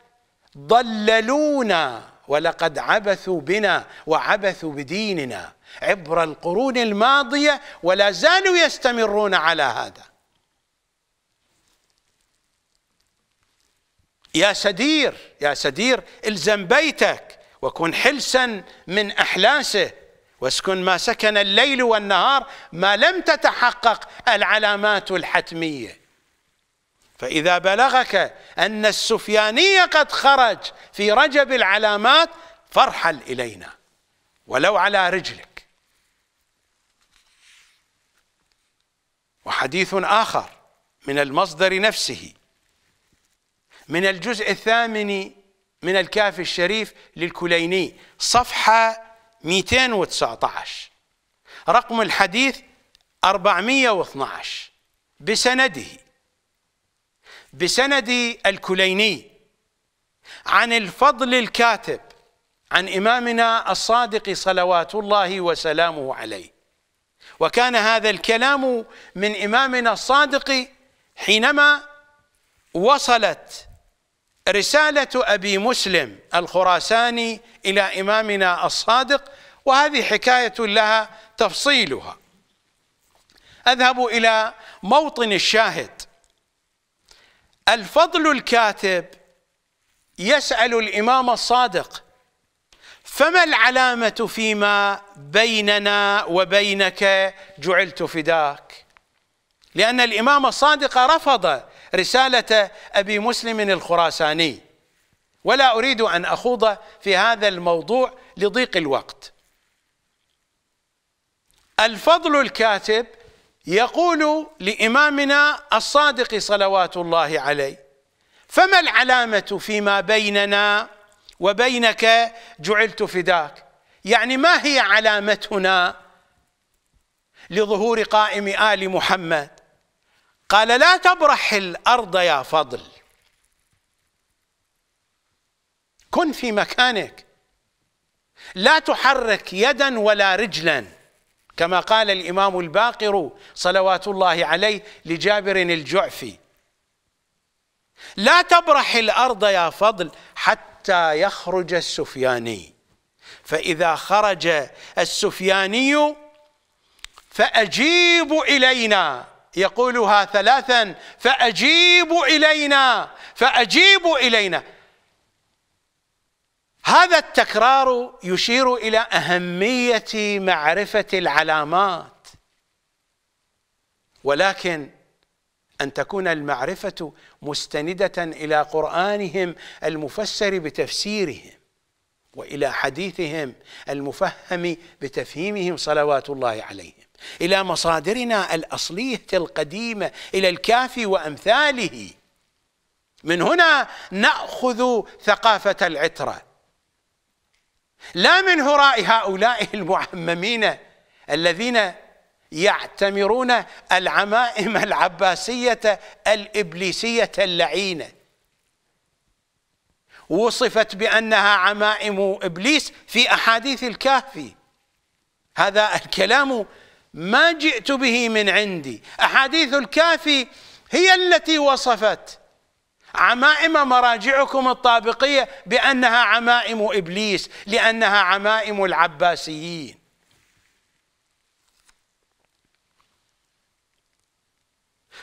ضللونا ولقد عبثوا بنا وعبثوا بديننا عبر القرون الماضية ولا زالوا يستمرون على هذا يا سدير يا سدير الزم بيتك وكن حلسا من أحلاسه واسكن ما سكن الليل والنهار ما لم تتحقق العلامات الحتمية فإذا بلغك أن السفياني قد خرج في رجب العلامات فارحل إلينا ولو على رجلك وحديث آخر من المصدر نفسه من الجزء الثامن من الكافي الشريف للكليني صفحة 219 رقم الحديث 412 بسنده بسند الكليني عن الفضل الكاتب عن إمامنا الصادق صلوات الله وسلامه عليه وكان هذا الكلام من إمامنا الصادق حينما وصلت رسالة أبي مسلم الخراساني إلى إمامنا الصادق وهذه حكاية لها تفصيلها أذهب إلى موطن الشاهد الفضل الكاتب يسأل الإمام الصادق فما العلامة فيما بيننا وبينك جعلت فداك لأن الإمام الصادق رفض رسالة أبي مسلم الخراساني ولا أريد أن أخوض في هذا الموضوع لضيق الوقت الفضل الكاتب يقول لإمامنا الصادق صلوات الله عليه فما العلامة فيما بيننا وبينك جعلت فداك يعني ما هي علامتنا لظهور قائم آل محمد قال لا تبرح الارض يا فضل كن في مكانك لا تحرك يدا ولا رجلا كما قال الامام الباقر صلوات الله عليه لجابر الجعفي لا تبرح الارض يا فضل حتى يخرج السفياني فاذا خرج السفياني فاجيب الينا يقولها ثلاثا فأجيب إلينا فأجيب إلينا هذا التكرار يشير إلى أهمية معرفة العلامات ولكن أن تكون المعرفة مستندة إلى قرآنهم المفسر بتفسيرهم وإلى حديثهم المفهم بتفهيمهم صلوات الله عليهم إلى مصادرنا الأصلية القديمة إلى الكافي وأمثاله من هنا نأخذ ثقافة العترة لا من هراء هؤلاء المعممين الذين يعتمرون العمائم العباسية الإبليسية اللعينة وصفت بأنها عمائم إبليس في أحاديث الكافي هذا الكلام ما جئت به من عندي أحاديث الكافي هي التي وصفت عمائم مراجعكم الطابقية بأنها عمائم إبليس لأنها عمائم العباسيين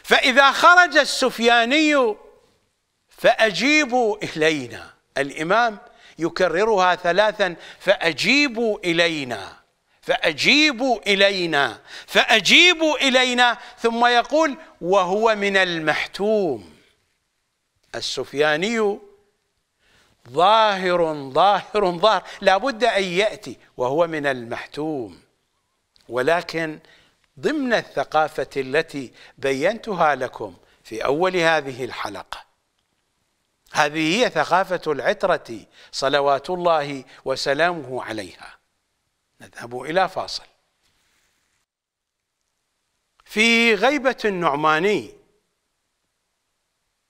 فإذا خرج السفياني فأجيبوا إلينا الإمام يكررها ثلاثا فأجيبوا إلينا فأجيبوا إلينا فأجيبوا إلينا ثم يقول وهو من المحتوم السفياني ظاهر ظاهر ظاهر لابد أن يأتي وهو من المحتوم ولكن ضمن الثقافة التي بينتها لكم في أول هذه الحلقة هذه هي ثقافة العترة صلوات الله وسلامه عليها نذهب إلى فاصل في غيبة النعماني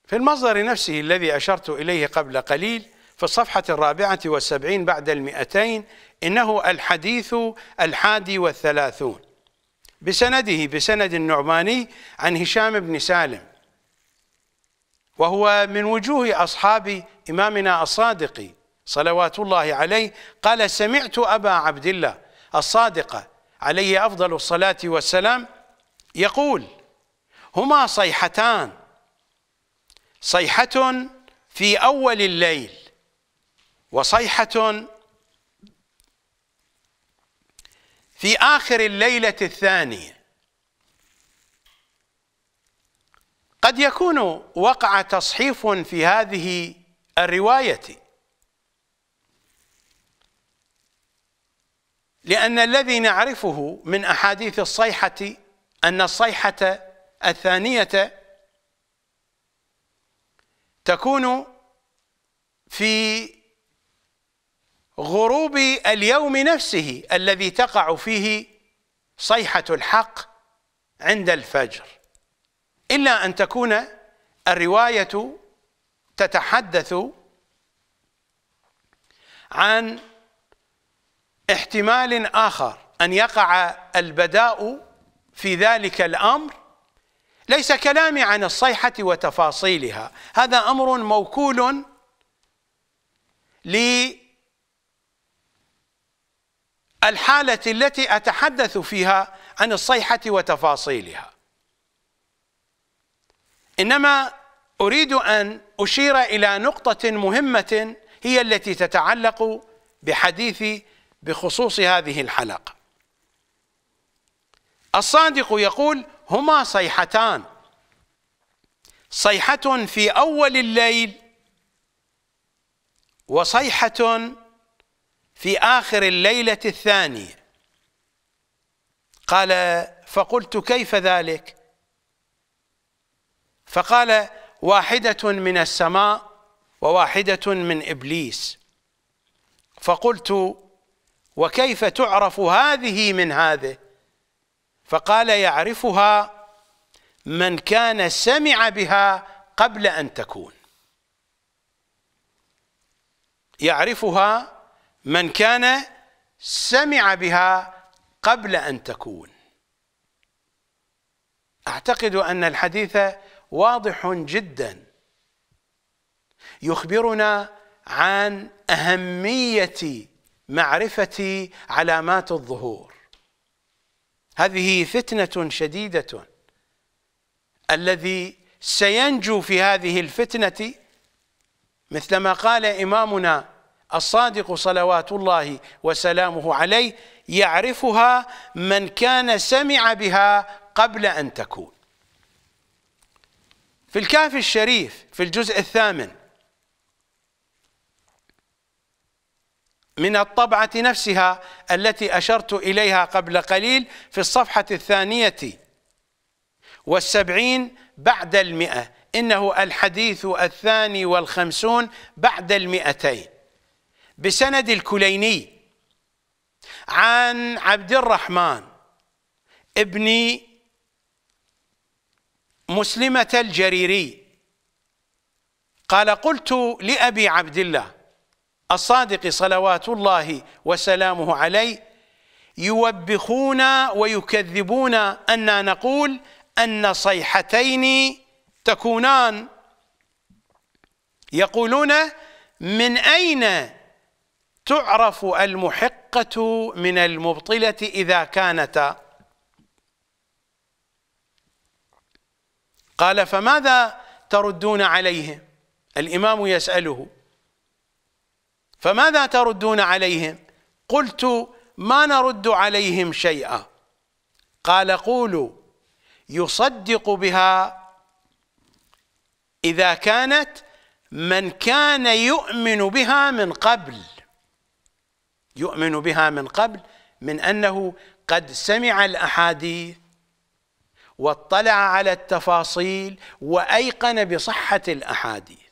في المصدر نفسه الذي أشرت إليه قبل قليل في الصفحة الرابعة والسبعين بعد المئتين إنه الحديث الحادي والثلاثون بسنده بسند النعماني عن هشام بن سالم وهو من وجوه أصحاب إمامنا الصادق صلوات الله عليه قال سمعت أبا عبد الله الصادقة عليه أفضل الصلاة والسلام يقول هما صيحتان صيحة في أول الليل وصيحة في آخر الليلة الثانية قد يكون وقع تصحيف في هذه الرواية لأن الذي نعرفه من أحاديث الصيحة أن الصيحة الثانية تكون في غروب اليوم نفسه الذي تقع فيه صيحة الحق عند الفجر إلا أن تكون الرواية تتحدث عن احتمال آخر أن يقع البداء في ذلك الأمر ليس كلامي عن الصيحة وتفاصيلها هذا أمر موكول للحالة التي أتحدث فيها عن الصيحة وتفاصيلها إنما أريد أن أشير إلى نقطة مهمة هي التي تتعلق بحديث بخصوص هذه الحلقة الصادق يقول هما صيحتان صيحة في أول الليل وصيحة في آخر الليلة الثانية قال فقلت كيف ذلك فقال واحدة من السماء وواحدة من إبليس فقلت وكيف تعرف هذه من هذه فقال يعرفها من كان سمع بها قبل أن تكون يعرفها من كان سمع بها قبل أن تكون أعتقد أن الحديث واضح جدا يخبرنا عن أهمية معرفة علامات الظهور هذه فتنة شديدة الذي سينجو في هذه الفتنة مثلما قال إمامنا الصادق صلوات الله وسلامه عليه يعرفها من كان سمع بها قبل أن تكون في الكافي الشريف في الجزء الثامن من الطبعة نفسها التي أشرت إليها قبل قليل في الصفحة الثانية والسبعين بعد المئة إنه الحديث الثاني والخمسون بعد المئتين بسند الكليني عن عبد الرحمن ابن مسلمة الجريري قال قلت لأبي عبد الله الصادق صلوات الله وسلامه عليه يوبخون ويكذبون أن نقول أن صيحتين تكونان يقولون من أين تعرف المحقة من المبطلة إذا كانتا قال فماذا تردون عليه الإمام يسأله فماذا تردون عليهم قلت ما نرد عليهم شيئا قال قولوا يصدق بها إذا كانت من كان يؤمن بها من قبل يؤمن بها من قبل من أنه قد سمع الأحاديث واطلع على التفاصيل وأيقن بصحة الأحاديث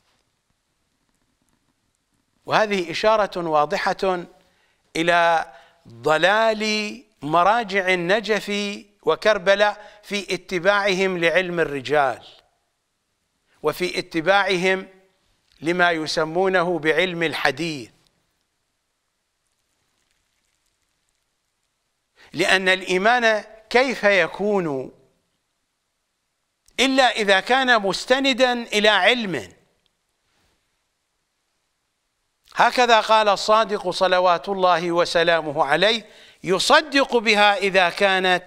وهذه إشارة واضحة إلى ضلال مراجع النجف وكربلاء في اتباعهم لعلم الرجال وفي اتباعهم لما يسمونه بعلم الحديث لأن الإيمان كيف يكون إلا إذا كان مستندا إلى علم هكذا قال الصادق صلوات الله وسلامه عليه يصدق بها إذا كانت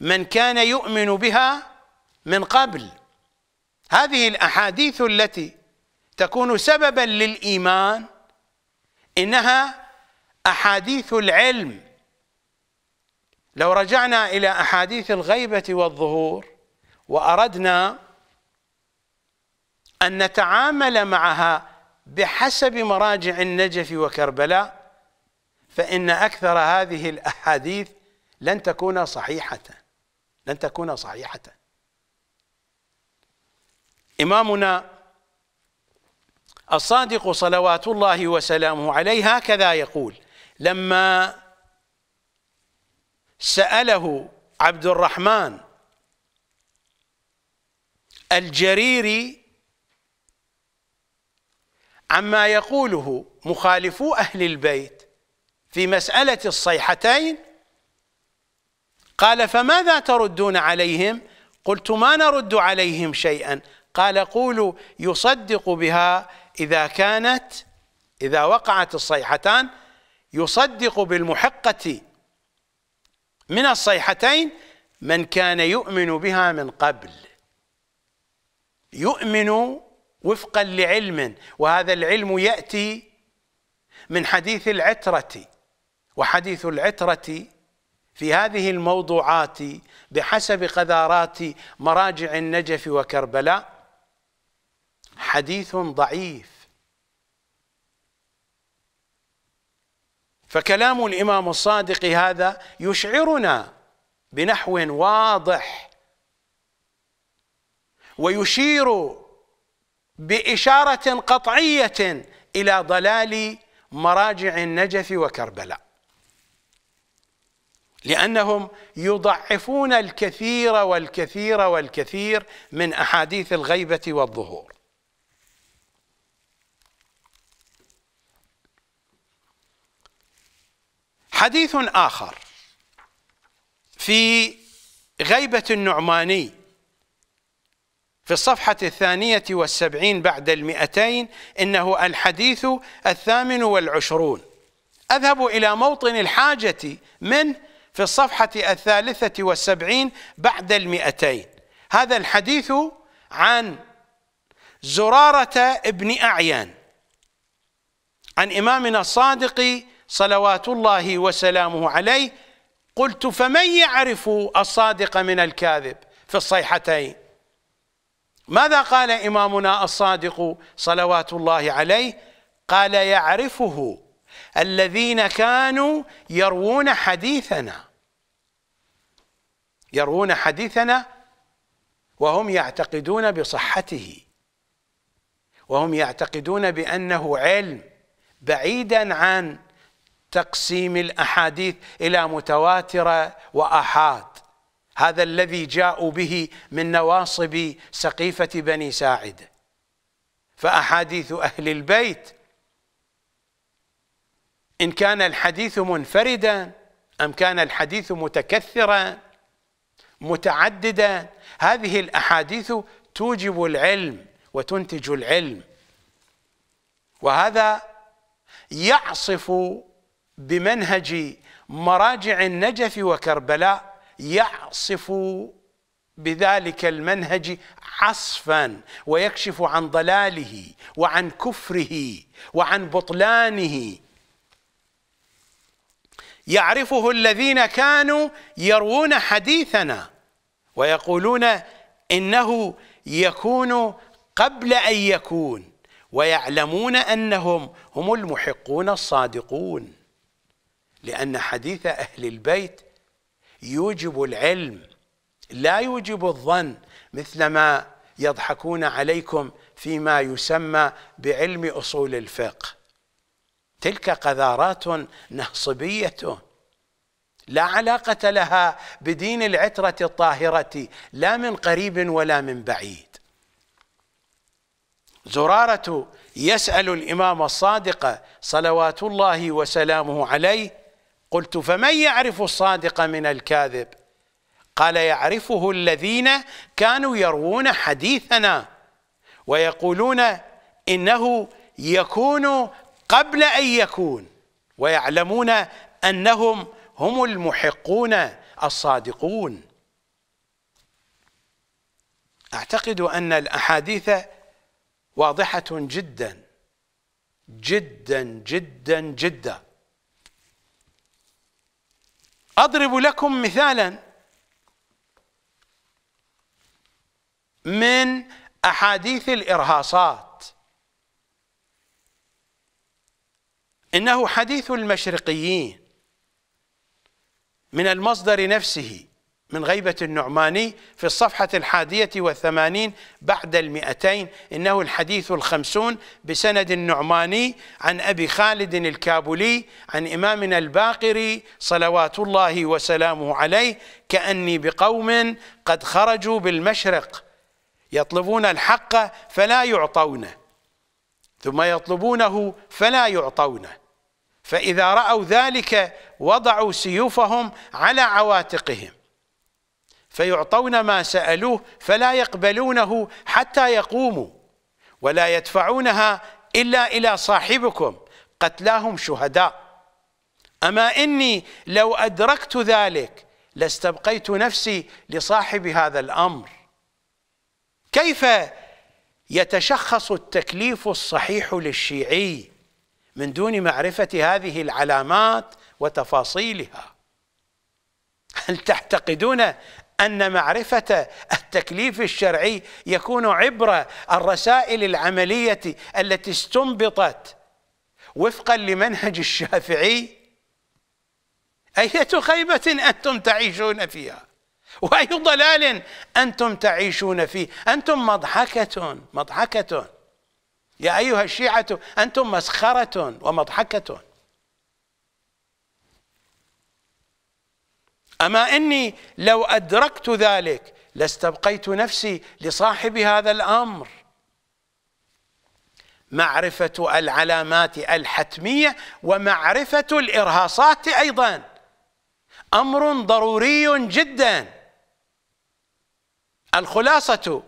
من كان يؤمن بها من قبل هذه الأحاديث التي تكون سببا للإيمان إنها أحاديث العلم لو رجعنا إلى أحاديث الغيبة والظهور وأردنا أن نتعامل معها بحسب مراجع النجف وكربلاء فإن أكثر هذه الأحاديث لن تكون صحيحة لن تكون صحيحة إمامنا الصادق صلوات الله وسلامه عليه هكذا يقول لما سأله عبد الرحمن الجريري عما يقوله مخالفو أهل البيت في مسألة الصيحتين قال فماذا تردون عليهم قلت ما نرد عليهم شيئا قال قولوا يصدق بها إذا كانت إذا وقعت الصيحتان يصدق بالمحقة من الصيحتين من كان يؤمن بها من قبل يؤمن وفقا لعلم وهذا العلم ياتي من حديث العتره وحديث العتره في هذه الموضوعات بحسب قذارات مراجع النجف وكربلاء حديث ضعيف فكلام الامام الصادق هذا يشعرنا بنحو واضح ويشير بإشارة قطعية إلى ضلال مراجع النجف وكربلاء لأنهم يضعفون الكثير والكثير والكثير من أحاديث الغيبة والظهور حديث آخر في غيبة النعماني في الصفحة الثانية والسبعين بعد المئتين إنه الحديث الثامن والعشرون أذهب إلى موطن الحاجة من في الصفحة الثالثة والسبعين بعد المئتين هذا الحديث عن زرارة ابن أعيان عن إمامنا الصادق صلوات الله وسلامه عليه قلت فمن يعرف الصادق من الكاذب في الصيحتين ماذا قال إمامنا الصادق صلوات الله عليه قال يعرفه الذين كانوا يروون حديثنا يروون حديثنا وهم يعتقدون بصحته وهم يعتقدون بأنه علم بعيدا عن تقسيم الأحاديث إلى متواترة وأحاد هذا الذي جاءوا به من نواصب سقيفة بني ساعد فأحاديث أهل البيت إن كان الحديث منفردا أم كان الحديث متكثرا متعددا هذه الأحاديث توجب العلم وتنتج العلم وهذا يعصف بمنهج مراجع النجف وكربلاء يعصف بذلك المنهج عصفا ويكشف عن ضلاله وعن كفره وعن بطلانه يعرفه الذين كانوا يروون حديثنا ويقولون انه يكون قبل ان يكون ويعلمون انهم هم المحقون الصادقون لان حديث اهل البيت يوجب العلم لا يوجب الظن مثلما يضحكون عليكم فيما يسمى بعلم أصول الفقه تلك قذارات نهصبية لا علاقة لها بدين العترة الطاهرة لا من قريب ولا من بعيد زرارة يسأل الإمام الصادق صلوات الله وسلامه عليه قلت فمن يعرف الصادق من الكاذب قال يعرفه الذين كانوا يروون حديثنا ويقولون إنه يكون قبل أن يكون ويعلمون أنهم هم المحقون الصادقون أعتقد أن الأحاديث واضحة جدا جدا جدا جدا أضرب لكم مثالا من أحاديث الإرهاصات إنه حديث المشرقيين من المصدر نفسه من غيبة النعماني في الصفحة الحادية والثمانين بعد المئتين إنه الحديث الخمسون بسند النعماني عن أبي خالد الكابولي عن إمامنا الباقري صلوات الله وسلامه عليه كأني بقوم قد خرجوا بالمشرق يطلبون الحق فلا يعطونه ثم يطلبونه فلا يعطونه فإذا رأوا ذلك وضعوا سيوفهم على عواتقهم فيعطون ما سألوه فلا يقبلونه حتى يقوموا ولا يدفعونها إلا إلى صاحبكم قتلاهم شهداء أما إني لو أدركت ذلك لاستبقيت نفسي لصاحب هذا الأمر كيف يتشخص التكليف الصحيح للشيعي من دون معرفة هذه العلامات وتفاصيلها هل تعتقدون أن معرفة التكليف الشرعي يكون عبر الرسائل العملية التي استنبطت وفقا لمنهج الشافعي أية خيبة أنتم تعيشون فيها وأي ضلال أنتم تعيشون فيه أنتم مضحكة مضحكة يا أيها الشيعة أنتم مسخرة ومضحكة أما أني لو أدركت ذلك لاستبقيت نفسي لصاحب هذا الأمر معرفة العلامات الحتمية ومعرفة الإرهاصات أيضا أمر ضروري جدا الخلاصة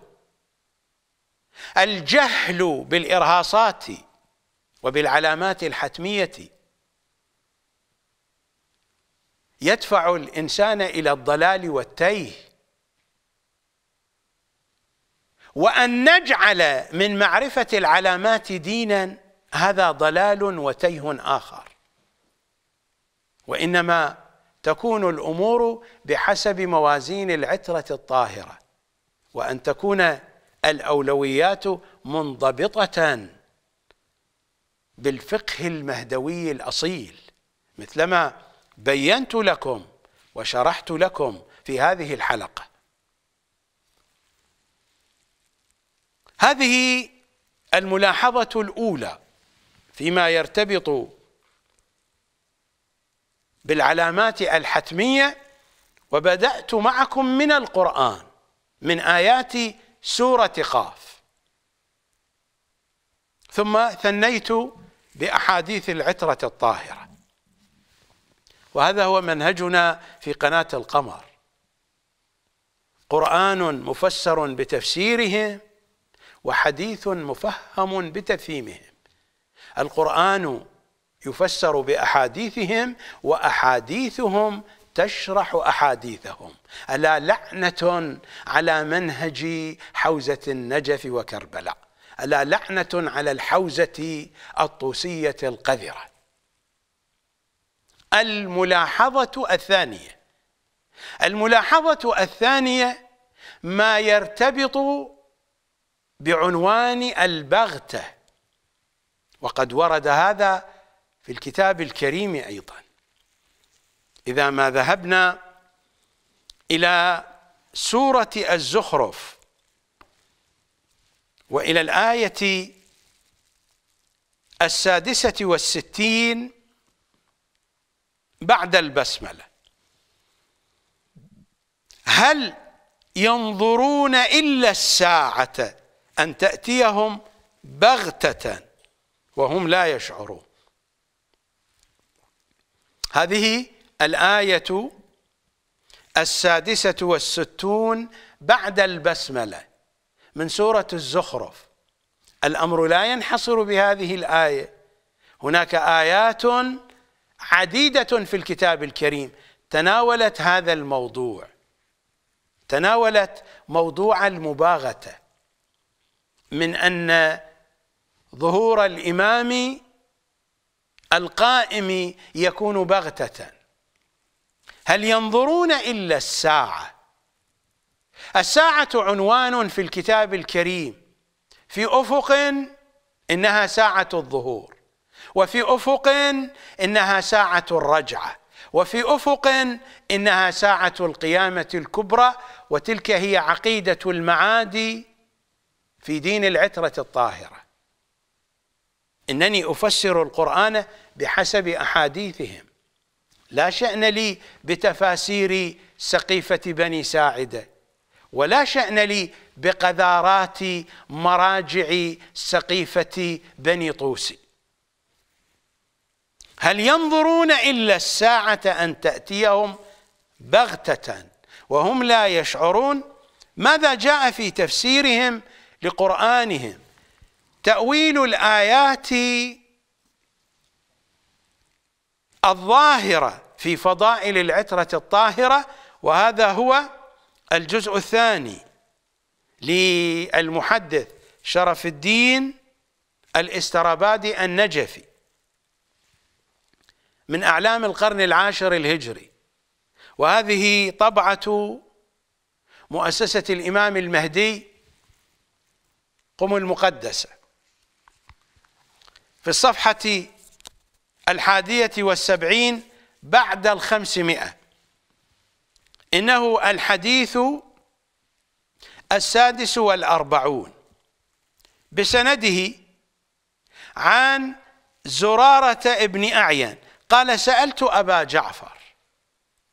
الجهل بالإرهاصات وبالعلامات الحتمية يدفع الانسان الى الضلال والتيه وان نجعل من معرفه العلامات دينا هذا ضلال وتيه اخر وانما تكون الامور بحسب موازين العتره الطاهره وان تكون الاولويات منضبطه بالفقه المهدوي الاصيل مثلما بينت لكم وشرحت لكم في هذه الحلقة هذه الملاحظة الأولى فيما يرتبط بالعلامات الحتمية وبدأت معكم من القرآن من آيات سورة قاف ثم ثنيت بأحاديث العترة الطاهرة وهذا هو منهجنا في قناة القمر قرآن مفسر بتفسيره وحديث مفهم بتفهيمهم القرآن يفسر بأحاديثهم وأحاديثهم تشرح أحاديثهم ألا لعنة على منهج حوزة النجف وكربلاء ألا لعنة على الحوزة الطوسية القذرة الملاحظة الثانية الملاحظة الثانية ما يرتبط بعنوان البغتة وقد ورد هذا في الكتاب الكريم أيضا إذا ما ذهبنا إلى سورة الزخرف وإلى الآية السادسة والستين بعد البسمله هل ينظرون الا الساعه ان تاتيهم بغته وهم لا يشعرون هذه الايه السادسه والستون بعد البسمله من سوره الزخرف الامر لا ينحصر بهذه الايه هناك ايات عديدة في الكتاب الكريم تناولت هذا الموضوع تناولت موضوع المباغته من ان ظهور الامام القائم يكون بغته هل ينظرون الا الساعه الساعه عنوان في الكتاب الكريم في افق انها ساعه الظهور وفي افق انها ساعه الرجعه وفي افق انها ساعه القيامه الكبرى وتلك هي عقيده المعادي في دين العتره الطاهره انني افسر القران بحسب احاديثهم لا شان لي بتفاسير سقيفه بني ساعده ولا شان لي بقذارات مراجع سقيفه بني طوسي هل ينظرون إلا الساعة أن تأتيهم بغتة وهم لا يشعرون ماذا جاء في تفسيرهم لقرآنهم تأويل الآيات الظاهرة في فضائل العترة الطاهرة وهذا هو الجزء الثاني للمحدث شرف الدين الاسترابادي النجفي من أعلام القرن العاشر الهجري وهذه طبعة مؤسسة الإمام المهدي قم المقدسة في الصفحة الحادية والسبعين بعد الخمسمائة إنه الحديث السادس والأربعون بسنده عن زرارة ابن أعين قال سألت أبا جعفر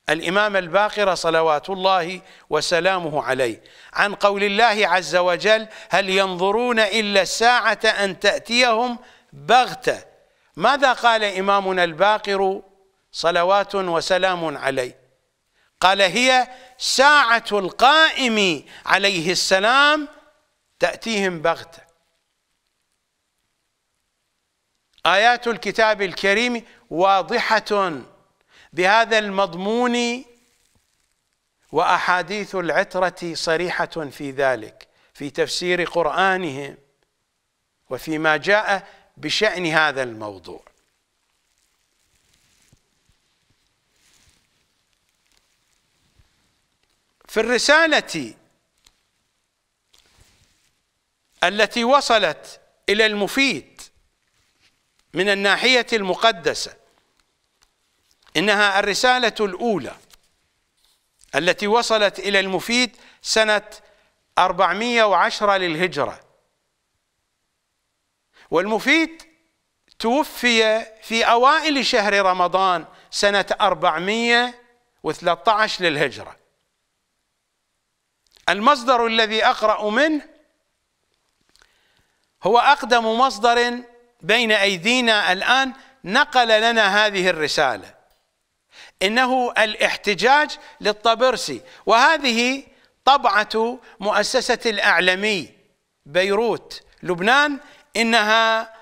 الإمام الباقر صلوات الله وسلامه عليه عن قول الله عز وجل هل ينظرون إلا الساعة أن تأتيهم بغتة ماذا قال إمامنا الباقر صلوات وسلام عليه قال هي ساعة القائم عليه السلام تأتيهم بغتة ايات الكتاب الكريم واضحه بهذا المضمون واحاديث العتره صريحه في ذلك في تفسير قرانهم وفيما جاء بشان هذا الموضوع في الرساله التي وصلت الى المفيد من الناحية المقدسة إنها الرسالة الأولى التي وصلت إلى المفيد سنة 410 للهجرة والمفيد توفي في أوائل شهر رمضان سنة 413 للهجرة المصدر الذي أقرأ منه هو أقدم مصدر بين أيدينا الآن نقل لنا هذه الرسالة إنه الاحتجاج للطبرسي وهذه طبعة مؤسسة الأعلمي بيروت لبنان إنها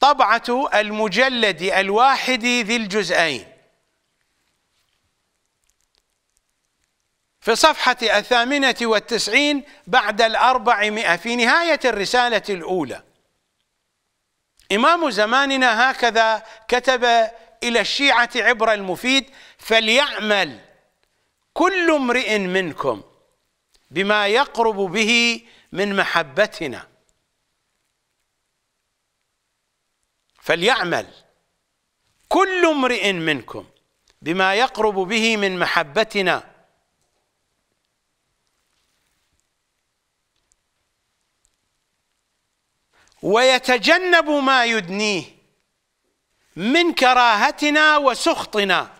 طبعة المجلد الواحد ذي الجزئين في صفحة الثامنة والتسعين بعد الأربعمائة في نهاية الرسالة الأولى إمام زماننا هكذا كتب إلى الشيعة عبر المفيد فليعمل كل امرئ منكم بما يقرب به من محبتنا فليعمل كل امرئ منكم بما يقرب به من محبتنا ويتجنب ما يدنيه من كراهتنا وسخطنا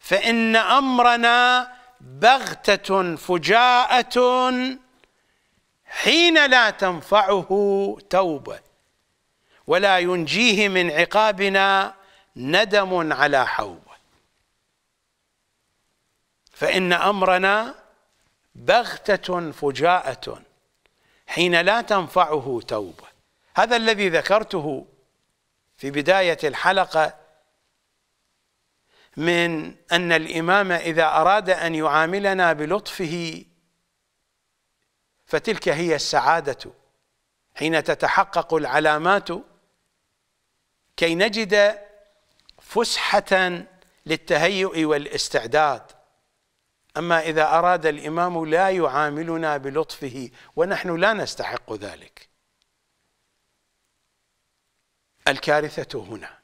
فإن أمرنا بغتة فجاءة حين لا تنفعه توبة ولا ينجيه من عقابنا ندم على حوبة فإن أمرنا بغتة فجاءة حين لا تنفعه توبه هذا الذي ذكرته في بدايه الحلقه من ان الامام اذا اراد ان يعاملنا بلطفه فتلك هي السعاده حين تتحقق العلامات كي نجد فسحه للتهيؤ والاستعداد أما إذا أراد الإمام لا يعاملنا بلطفه ونحن لا نستحق ذلك الكارثة هنا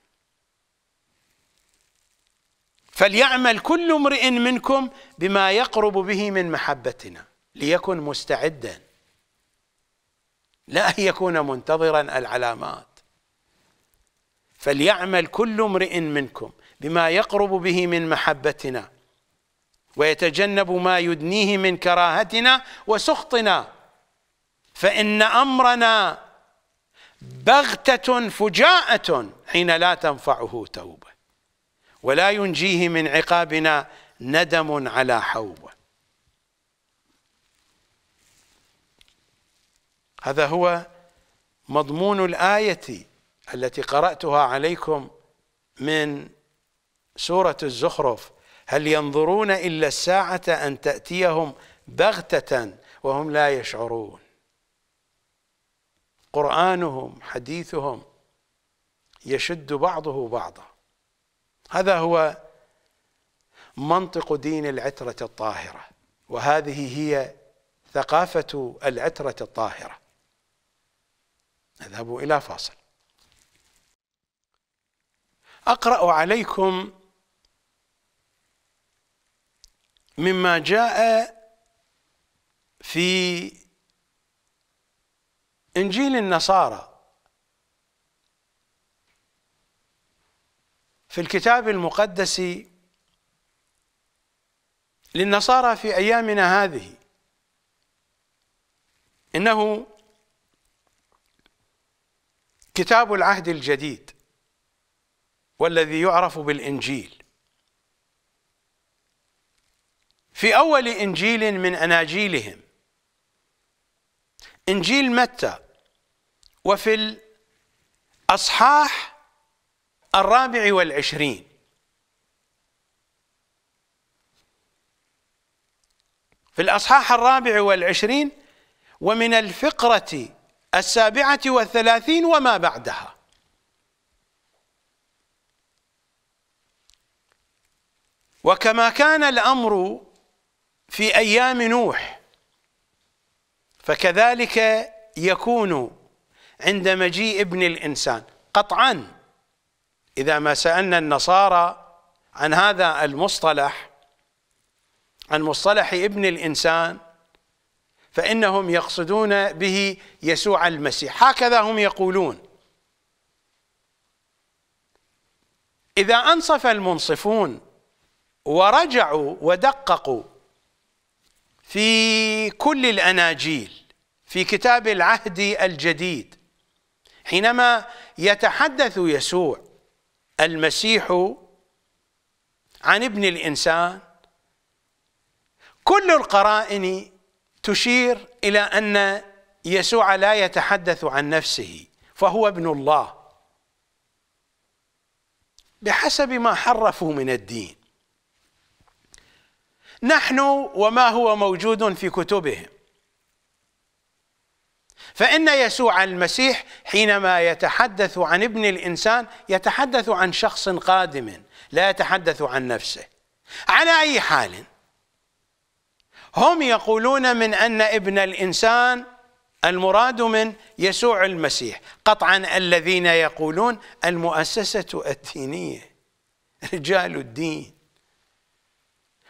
فليعمل كل امرئ منكم بما يقرب به من محبتنا ليكن مستعدا لا أن يكون منتظرا العلامات فليعمل كل امرئ منكم بما يقرب به من محبتنا ويتجنب ما يدنيه من كراهتنا وسخطنا فإن أمرنا بغتة فجاءة حين لا تنفعه توبة ولا ينجيه من عقابنا ندم على حوبة هذا هو مضمون الآية التي قرأتها عليكم من سورة الزخرف هل ينظرون إلا الساعة أن تأتيهم بغتة وهم لا يشعرون قرآنهم حديثهم يشد بعضه بعضا هذا هو منطق دين العترة الطاهرة وهذه هي ثقافة العترة الطاهرة نذهب إلى فاصل أقرأ عليكم مما جاء في انجيل النصارى في الكتاب المقدس للنصارى في ايامنا هذه انه كتاب العهد الجديد والذي يعرف بالانجيل في أول إنجيل من أناجيلهم إنجيل متى وفي الأصحاح الرابع والعشرين في الأصحاح الرابع والعشرين ومن الفقرة السابعة والثلاثين وما بعدها وكما كان الأمر في ايام نوح فكذلك يكون عند مجيء ابن الانسان قطعا اذا ما سالنا النصارى عن هذا المصطلح عن مصطلح ابن الانسان فانهم يقصدون به يسوع المسيح هكذا هم يقولون اذا انصف المنصفون ورجعوا ودققوا في كل الأناجيل في كتاب العهد الجديد حينما يتحدث يسوع المسيح عن ابن الإنسان كل القرائن تشير إلى أن يسوع لا يتحدث عن نفسه فهو ابن الله بحسب ما حرفوا من الدين نحن وما هو موجود في كتبهم فإن يسوع المسيح حينما يتحدث عن ابن الإنسان يتحدث عن شخص قادم لا يتحدث عن نفسه على أي حال هم يقولون من أن ابن الإنسان المراد من يسوع المسيح قطعا الذين يقولون المؤسسة الدينية رجال الدين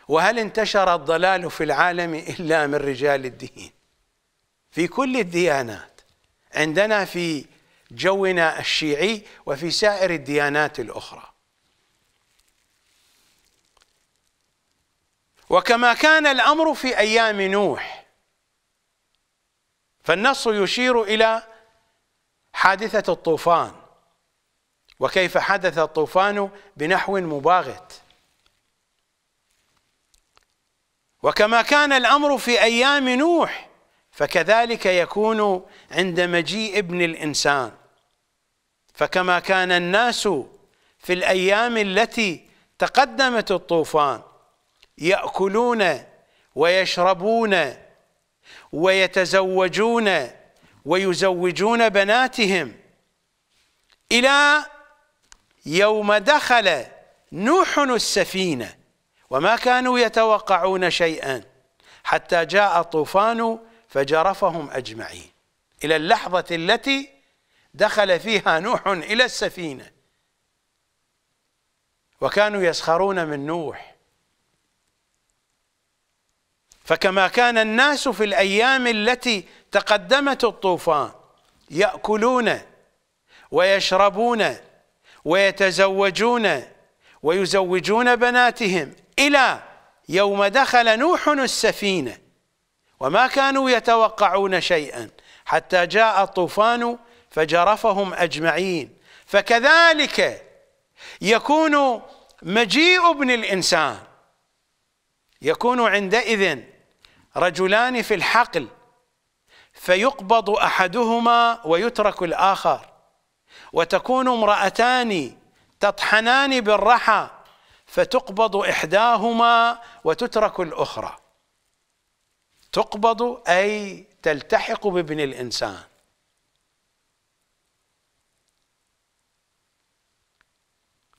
وهل انتشر الضلال في العالم إلا من رجال الدين في كل الديانات عندنا في جونا الشيعي وفي سائر الديانات الأخرى وكما كان الأمر في أيام نوح فالنص يشير إلى حادثة الطوفان وكيف حدث الطوفان بنحو مباغت وكما كان الأمر في أيام نوح فكذلك يكون عند مجيء ابن الإنسان فكما كان الناس في الأيام التي تقدمت الطوفان يأكلون ويشربون ويتزوجون ويزوجون بناتهم إلى يوم دخل نوح السفينه وما كانوا يتوقعون شيئا حتى جاء طوفان فجرفهم اجمعين الى اللحظه التي دخل فيها نوح الى السفينه وكانوا يسخرون من نوح فكما كان الناس في الايام التي تقدمت الطوفان ياكلون ويشربون ويتزوجون ويزوجون بناتهم إلى يوم دخل نوح السفينة وما كانوا يتوقعون شيئا حتى جاء الطوفان فجرفهم أجمعين فكذلك يكون مجيء ابن الإنسان يكون عندئذ رجلان في الحقل فيقبض أحدهما ويترك الآخر وتكون امرأتان تطحنان بالرحى فتقبض إحداهما وتترك الأخرى تقبض أي تلتحق بابن الإنسان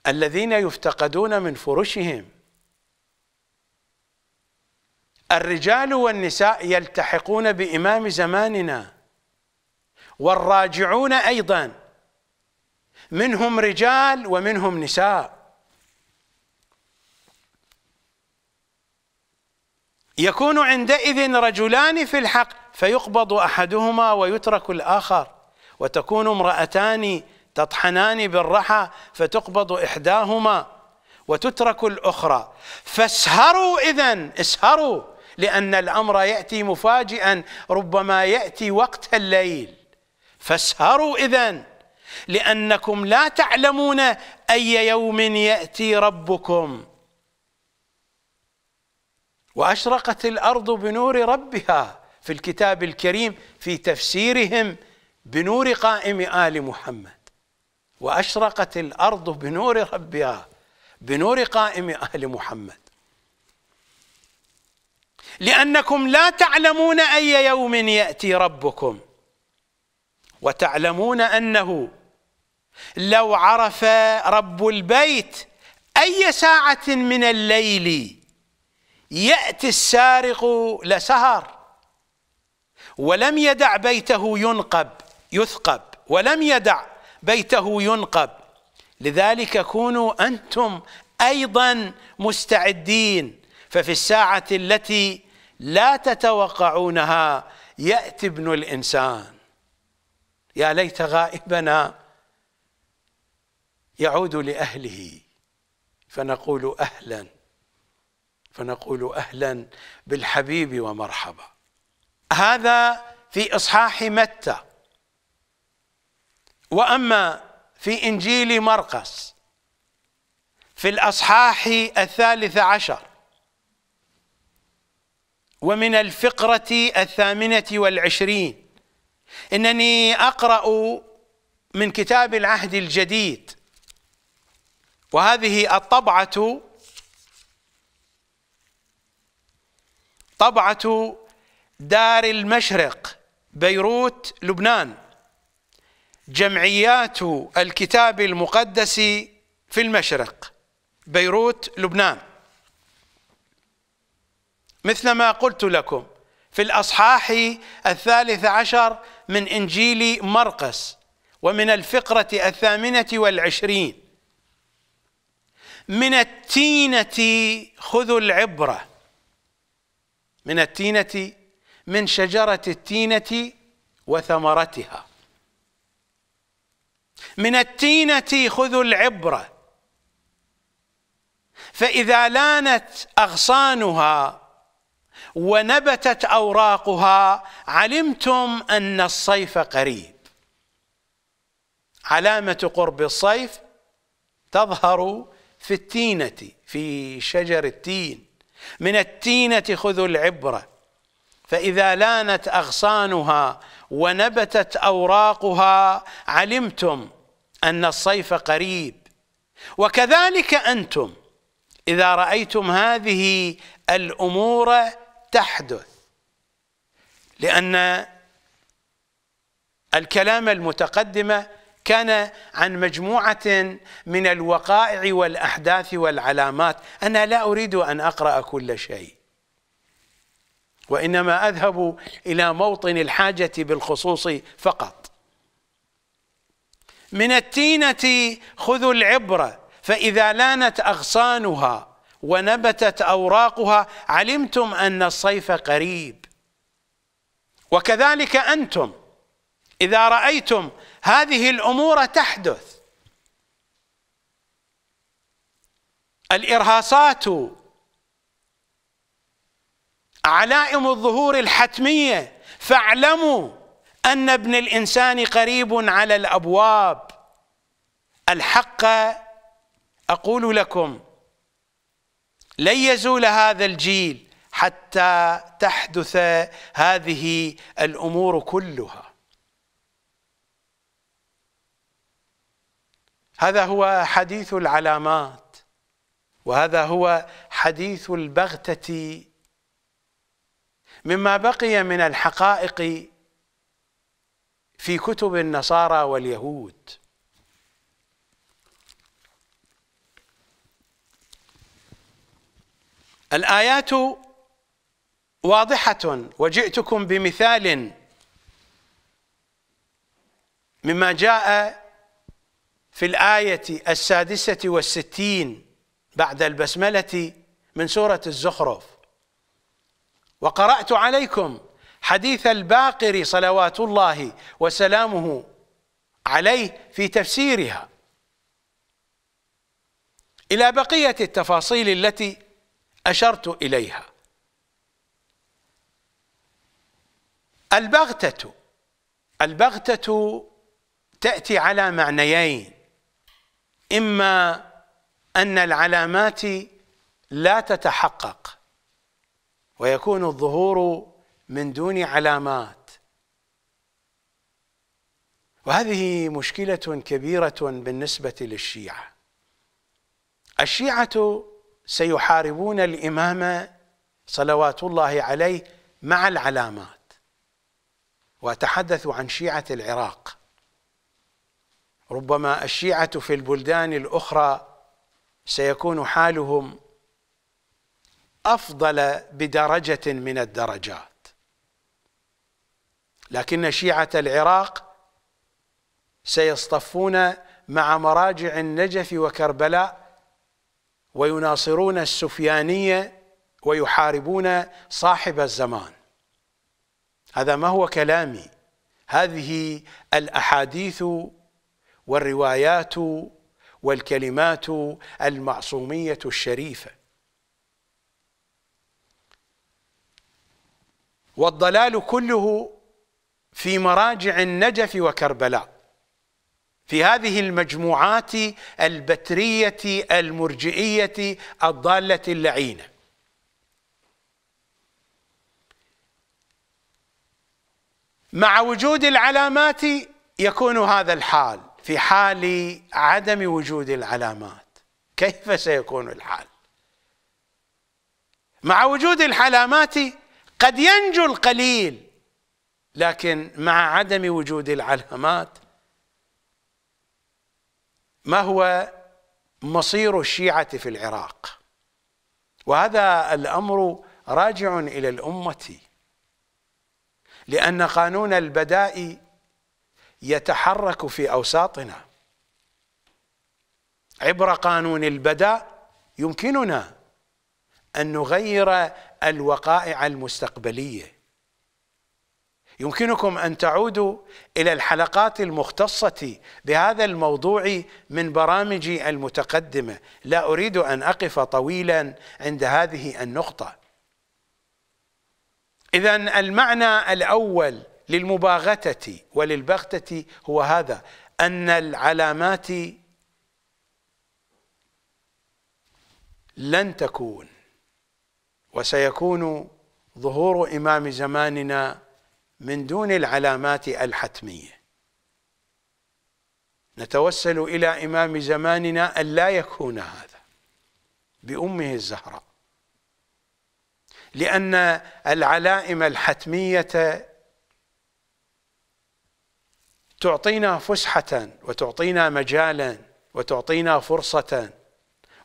الذين يفتقدون من فرشهم الرجال والنساء يلتحقون بإمام زماننا والراجعون أيضا منهم رجال ومنهم نساء يكون عندئذ رجلان في الحق فيقبض احدهما ويترك الاخر وتكون امراتان تطحنان بالرحى فتقبض احداهما وتترك الاخرى فاسهروا اذا اسهروا لان الامر ياتي مفاجئا ربما ياتي وقت الليل فاسهروا اذا لانكم لا تعلمون اي يوم ياتي ربكم واشرقت الارض بنور ربها في الكتاب الكريم في تفسيرهم بنور قائم ال محمد واشرقت الارض بنور ربها بنور قائم ال محمد لانكم لا تعلمون اي يوم ياتي ربكم وتعلمون انه لو عرف رب البيت اي ساعه من الليل يأتي السارق لسهر ولم يدع بيته ينقب يثقب ولم يدع بيته ينقب لذلك كونوا أنتم أيضا مستعدين ففي الساعة التي لا تتوقعونها يأتي ابن الإنسان يا ليت غائبنا يعود لأهله فنقول أهلا فنقول أهلا بالحبيب ومرحبا هذا في إصحاح متى وأما في إنجيل مرقس في الأصحاح الثالث عشر ومن الفقرة الثامنة والعشرين إنني أقرأ من كتاب العهد الجديد وهذه الطبعة طبعة دار المشرق بيروت لبنان جمعيات الكتاب المقدس في المشرق بيروت لبنان مثل ما قلت لكم في الأصحاح الثالث عشر من إنجيل مرقس ومن الفقرة الثامنة والعشرين من التينة خذوا العبرة من التينة من شجرة التينة وثمرتها من التينة خذوا العبرة فإذا لانت أغصانها ونبتت أوراقها علمتم أن الصيف قريب علامة قرب الصيف تظهر في التينة في شجر التين من التينة خذوا العبرة فإذا لانت أغصانها ونبتت أوراقها علمتم أن الصيف قريب وكذلك أنتم إذا رأيتم هذه الأمور تحدث لأن الكلام المتقدمة كان عن مجموعة من الوقائع والأحداث والعلامات أنا لا أريد أن أقرأ كل شيء وإنما أذهب إلى موطن الحاجة بالخصوص فقط من التينة خذوا العبرة فإذا لانت أغصانها ونبتت أوراقها علمتم أن الصيف قريب وكذلك أنتم إذا رأيتم هذه الامور تحدث الارهاصات علائم الظهور الحتميه فاعلموا ان ابن الانسان قريب على الابواب الحق اقول لكم لن يزول هذا الجيل حتى تحدث هذه الامور كلها هذا هو حديث العلامات وهذا هو حديث البغتة مما بقي من الحقائق في كتب النصارى واليهود الآيات واضحة وجئتكم بمثال مما جاء في الآية السادسة والستين بعد البسملة من سورة الزخرف وقرأت عليكم حديث الباقر صلوات الله وسلامه عليه في تفسيرها إلى بقية التفاصيل التي أشرت إليها البغتة البغتة تأتي على معنيين إما أن العلامات لا تتحقق ويكون الظهور من دون علامات وهذه مشكلة كبيرة بالنسبة للشيعة الشيعة سيحاربون الإمام صلوات الله عليه مع العلامات وأتحدث عن شيعة العراق ربما الشيعة في البلدان الأخرى سيكون حالهم أفضل بدرجة من الدرجات لكن شيعة العراق سيصطفون مع مراجع النجف وكربلاء ويناصرون السفيانية ويحاربون صاحب الزمان هذا ما هو كلامي هذه الأحاديث والروايات والكلمات المعصومية الشريفة والضلال كله في مراجع النجف وكربلاء في هذه المجموعات البترية المرجئية الضالة اللعينة مع وجود العلامات يكون هذا الحال في حال عدم وجود العلامات كيف سيكون الحال مع وجود العلامات قد ينجو القليل لكن مع عدم وجود العلامات ما هو مصير الشيعة في العراق وهذا الأمر راجع إلى الأمة لأن قانون البدائي يتحرك في أوساطنا عبر قانون البداء يمكننا أن نغير الوقائع المستقبلية يمكنكم أن تعودوا إلى الحلقات المختصة بهذا الموضوع من برامجي المتقدمة لا أريد أن أقف طويلا عند هذه النقطة إذا المعنى الأول للمباغتة وللبغتة هو هذا أن العلامات لن تكون وسيكون ظهور إمام زماننا من دون العلامات الحتمية نتوسل إلى إمام زماننا أن لا يكون هذا بأمه الزهراء لأن العلائم الحتمية تعطينا فسحة وتعطينا مجالا وتعطينا فرصة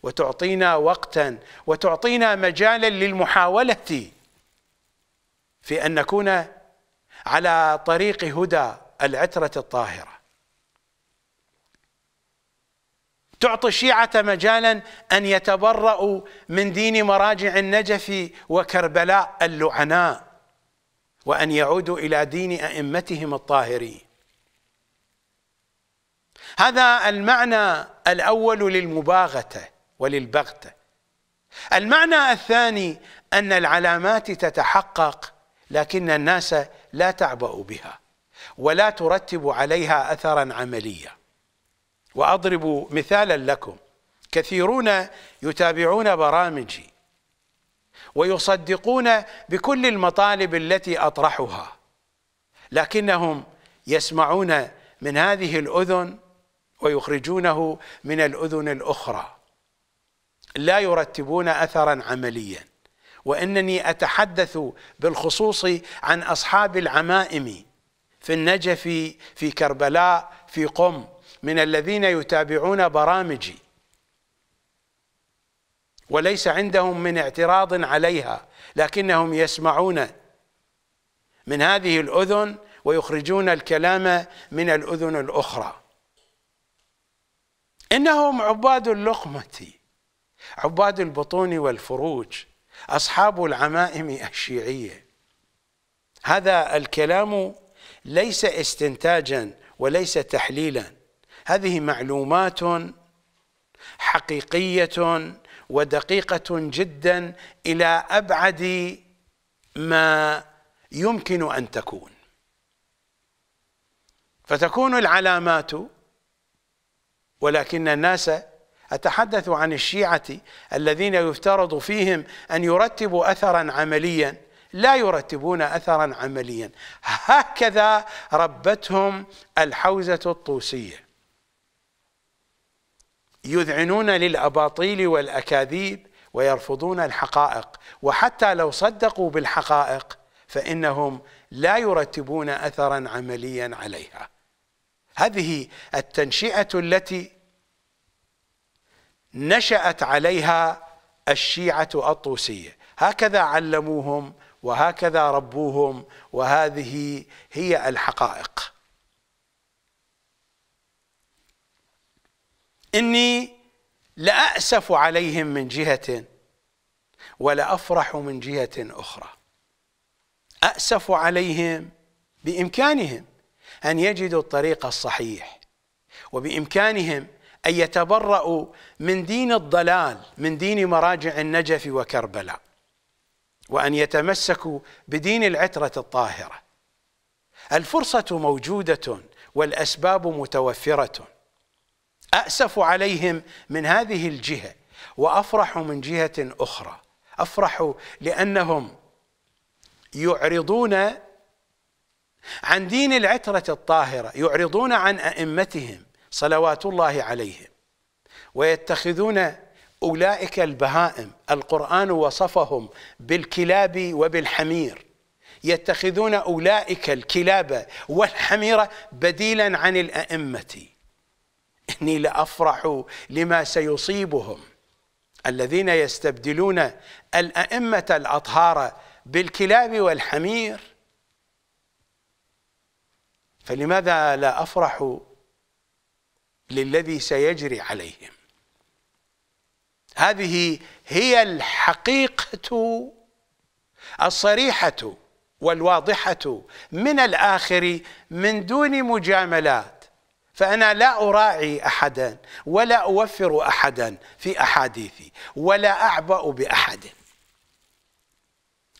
وتعطينا وقتا وتعطينا مجالا للمحاولة في أن نكون على طريق هدى العترة الطاهرة تعطي الشيعة مجالا أن يتبرأوا من دين مراجع النجف وكربلاء اللعناء وأن يعودوا إلى دين أئمتهم الطاهرين هذا المعنى الأول للمباغتة وللبغتة المعنى الثاني أن العلامات تتحقق لكن الناس لا تعبأ بها ولا ترتب عليها أثرا عمليا وأضرب مثالا لكم كثيرون يتابعون برامجي ويصدقون بكل المطالب التي أطرحها لكنهم يسمعون من هذه الأذن ويخرجونه من الأذن الأخرى لا يرتبون أثرا عمليا وإنني أتحدث بالخصوص عن أصحاب العمائم في النجف في كربلاء في قم من الذين يتابعون برامجي وليس عندهم من اعتراض عليها لكنهم يسمعون من هذه الأذن ويخرجون الكلام من الأذن الأخرى إنهم عباد اللقمة عباد البطون والفروج أصحاب العمائم الشيعية هذا الكلام ليس استنتاجا وليس تحليلا هذه معلومات حقيقية ودقيقة جدا إلى أبعد ما يمكن أن تكون فتكون العلامات ولكن الناس أتحدث عن الشيعة الذين يفترض فيهم أن يرتبوا أثرا عمليا لا يرتبون أثرا عمليا هكذا ربتهم الحوزة الطوسية يذعنون للأباطيل والأكاذيب ويرفضون الحقائق وحتى لو صدقوا بالحقائق فإنهم لا يرتبون أثرا عمليا عليها هذه التنشئة التي نشأت عليها الشيعة الطوسية هكذا علموهم وهكذا ربوهم وهذه هي الحقائق إني لأأسف عليهم من جهة ولأفرح من جهة أخرى أأسف عليهم بإمكانهم أن يجدوا الطريق الصحيح وبإمكانهم أن يتبرأوا من دين الضلال من دين مراجع النجف وكربلاء وأن يتمسكوا بدين العترة الطاهرة الفرصة موجودة والأسباب متوفرة أأسف عليهم من هذه الجهة وأفرح من جهة أخرى أفرح لأنهم يعرضون عن دين العترة الطاهرة يعرضون عن أئمتهم صلوات الله عليهم ويتخذون أولئك البهائم القرآن وصفهم بالكلاب وبالحمير يتخذون أولئك الكلاب والحمير بديلا عن الأئمة إني لأفرح لما سيصيبهم الذين يستبدلون الأئمة الأطهار بالكلاب والحمير فلماذا لا أفرح للذي سيجري عليهم هذه هي الحقيقة الصريحة والواضحة من الآخر من دون مجاملات فأنا لا أراعي أحدا ولا أوفر أحدا في أحاديثي ولا أعبأ بأحد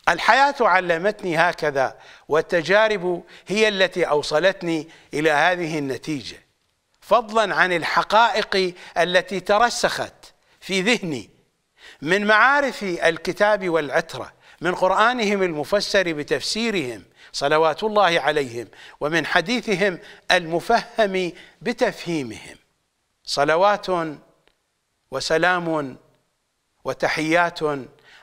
الحياة علمتني هكذا والتجارب هي التي أوصلتني إلى هذه النتيجة فضلا عن الحقائق التي ترسخت في ذهني من معارف الكتاب والعترة من قرآنهم المفسر بتفسيرهم صلوات الله عليهم ومن حديثهم المفهم بتفهيمهم صلوات وسلام وتحيات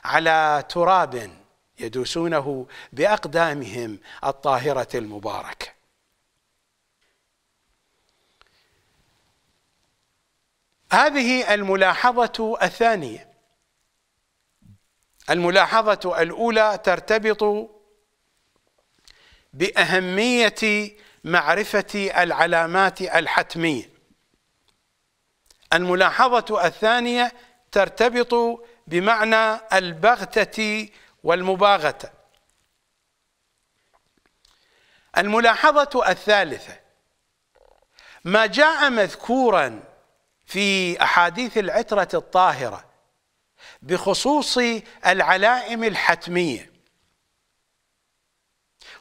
على تراب يدوسونه باقدامهم الطاهره المباركه هذه الملاحظه الثانيه الملاحظه الاولى ترتبط باهميه معرفه العلامات الحتميه الملاحظه الثانيه ترتبط بمعنى البغته والمباغته الملاحظه الثالثه ما جاء مذكورا في احاديث العتره الطاهره بخصوص العلائم الحتميه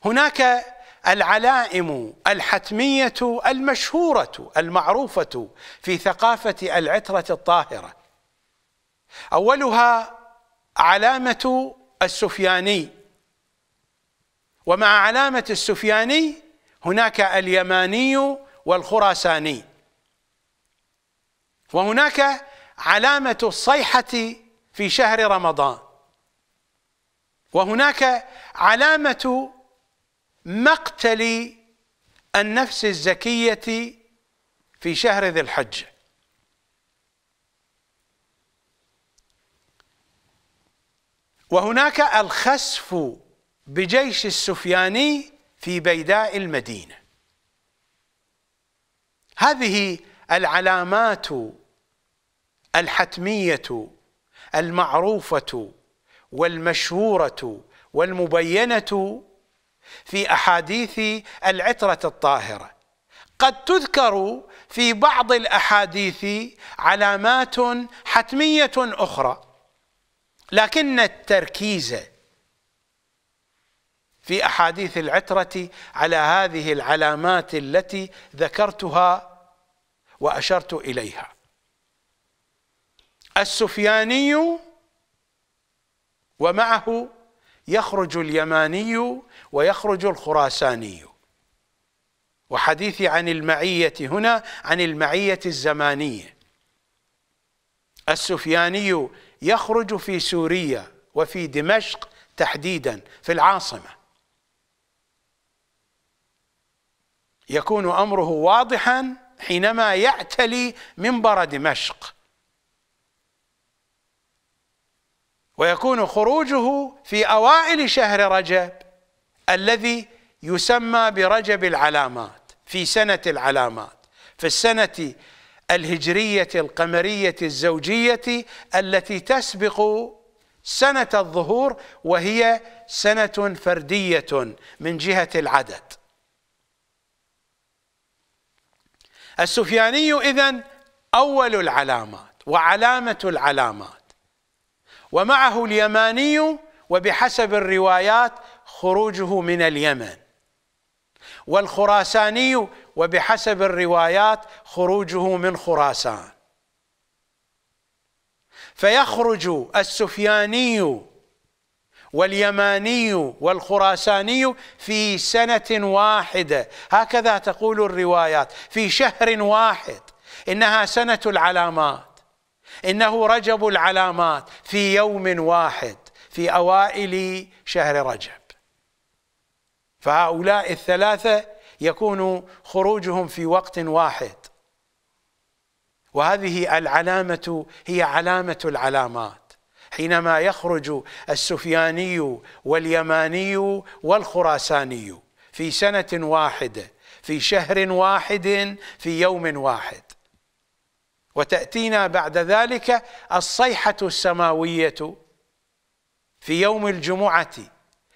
هناك العلائم الحتميه المشهوره المعروفه في ثقافه العتره الطاهره اولها علامه السفياني ومع علامة السفياني هناك اليماني والخراساني وهناك علامة الصيحة في شهر رمضان وهناك علامة مقتل النفس الزكية في شهر ذي الحجه وهناك الخسف بجيش السفياني في بيداء المدينة هذه العلامات الحتمية المعروفة والمشهورة والمبينة في أحاديث العترة الطاهرة قد تذكر في بعض الأحاديث علامات حتمية أخرى لكن التركيز في احاديث العتره على هذه العلامات التي ذكرتها واشرت اليها السفياني ومعه يخرج اليماني ويخرج الخراساني وحديثي عن المعية هنا عن المعية الزمانية السفياني يخرج في سوريا وفي دمشق تحديدا في العاصمه يكون امره واضحا حينما يعتلي منبر دمشق ويكون خروجه في اوائل شهر رجب الذي يسمى برجب العلامات في سنه العلامات في السنه الهجرية القمرية الزوجية التي تسبق سنة الظهور وهي سنة فردية من جهة العدد السفياني إذن أول العلامات وعلامة العلامات ومعه اليماني وبحسب الروايات خروجه من اليمن والخراساني وبحسب الروايات خروجه من خراسان فيخرج السفياني واليماني والخراساني في سنة واحدة هكذا تقول الروايات في شهر واحد إنها سنة العلامات إنه رجب العلامات في يوم واحد في أوائل شهر رجب فهؤلاء الثلاثة يكون خروجهم في وقت واحد وهذه العلامة هي علامة العلامات حينما يخرج السفياني واليماني والخراساني في سنة واحدة في شهر واحد في يوم واحد وتأتينا بعد ذلك الصيحة السماوية في يوم الجمعة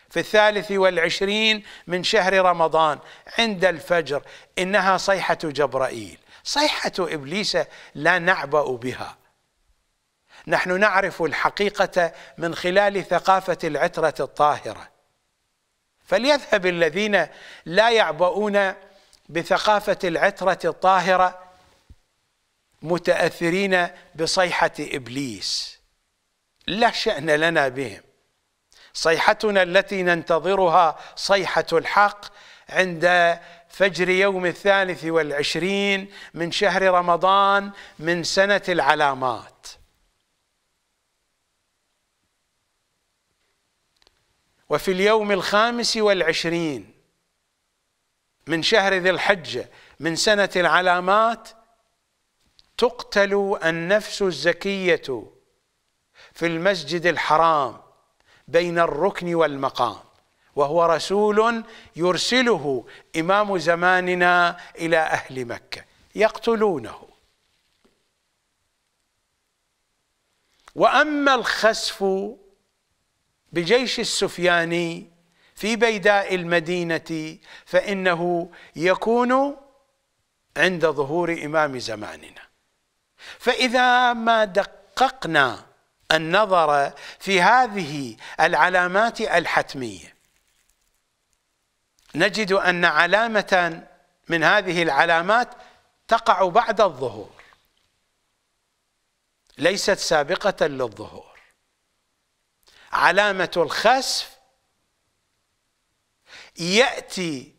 في الثالث والعشرين من شهر رمضان عند الفجر إنها صيحة جبرائيل صيحة إبليس لا نعبأ بها نحن نعرف الحقيقة من خلال ثقافة العترة الطاهرة فليذهب الذين لا يعبؤون بثقافة العترة الطاهرة متأثرين بصيحة إبليس لا شأن لنا بهم صيحتنا التي ننتظرها صيحة الحق عند فجر يوم الثالث والعشرين من شهر رمضان من سنة العلامات وفي اليوم الخامس والعشرين من شهر ذي الحجة من سنة العلامات تقتل النفس الزكية في المسجد الحرام بين الركن والمقام وهو رسول يرسله إمام زماننا إلى أهل مكة يقتلونه وأما الخسف بجيش السفياني في بيداء المدينة فإنه يكون عند ظهور إمام زماننا فإذا ما دققنا النظر في هذه العلامات الحتمية نجد أن علامة من هذه العلامات تقع بعد الظهور ليست سابقة للظهور علامة الخسف يأتي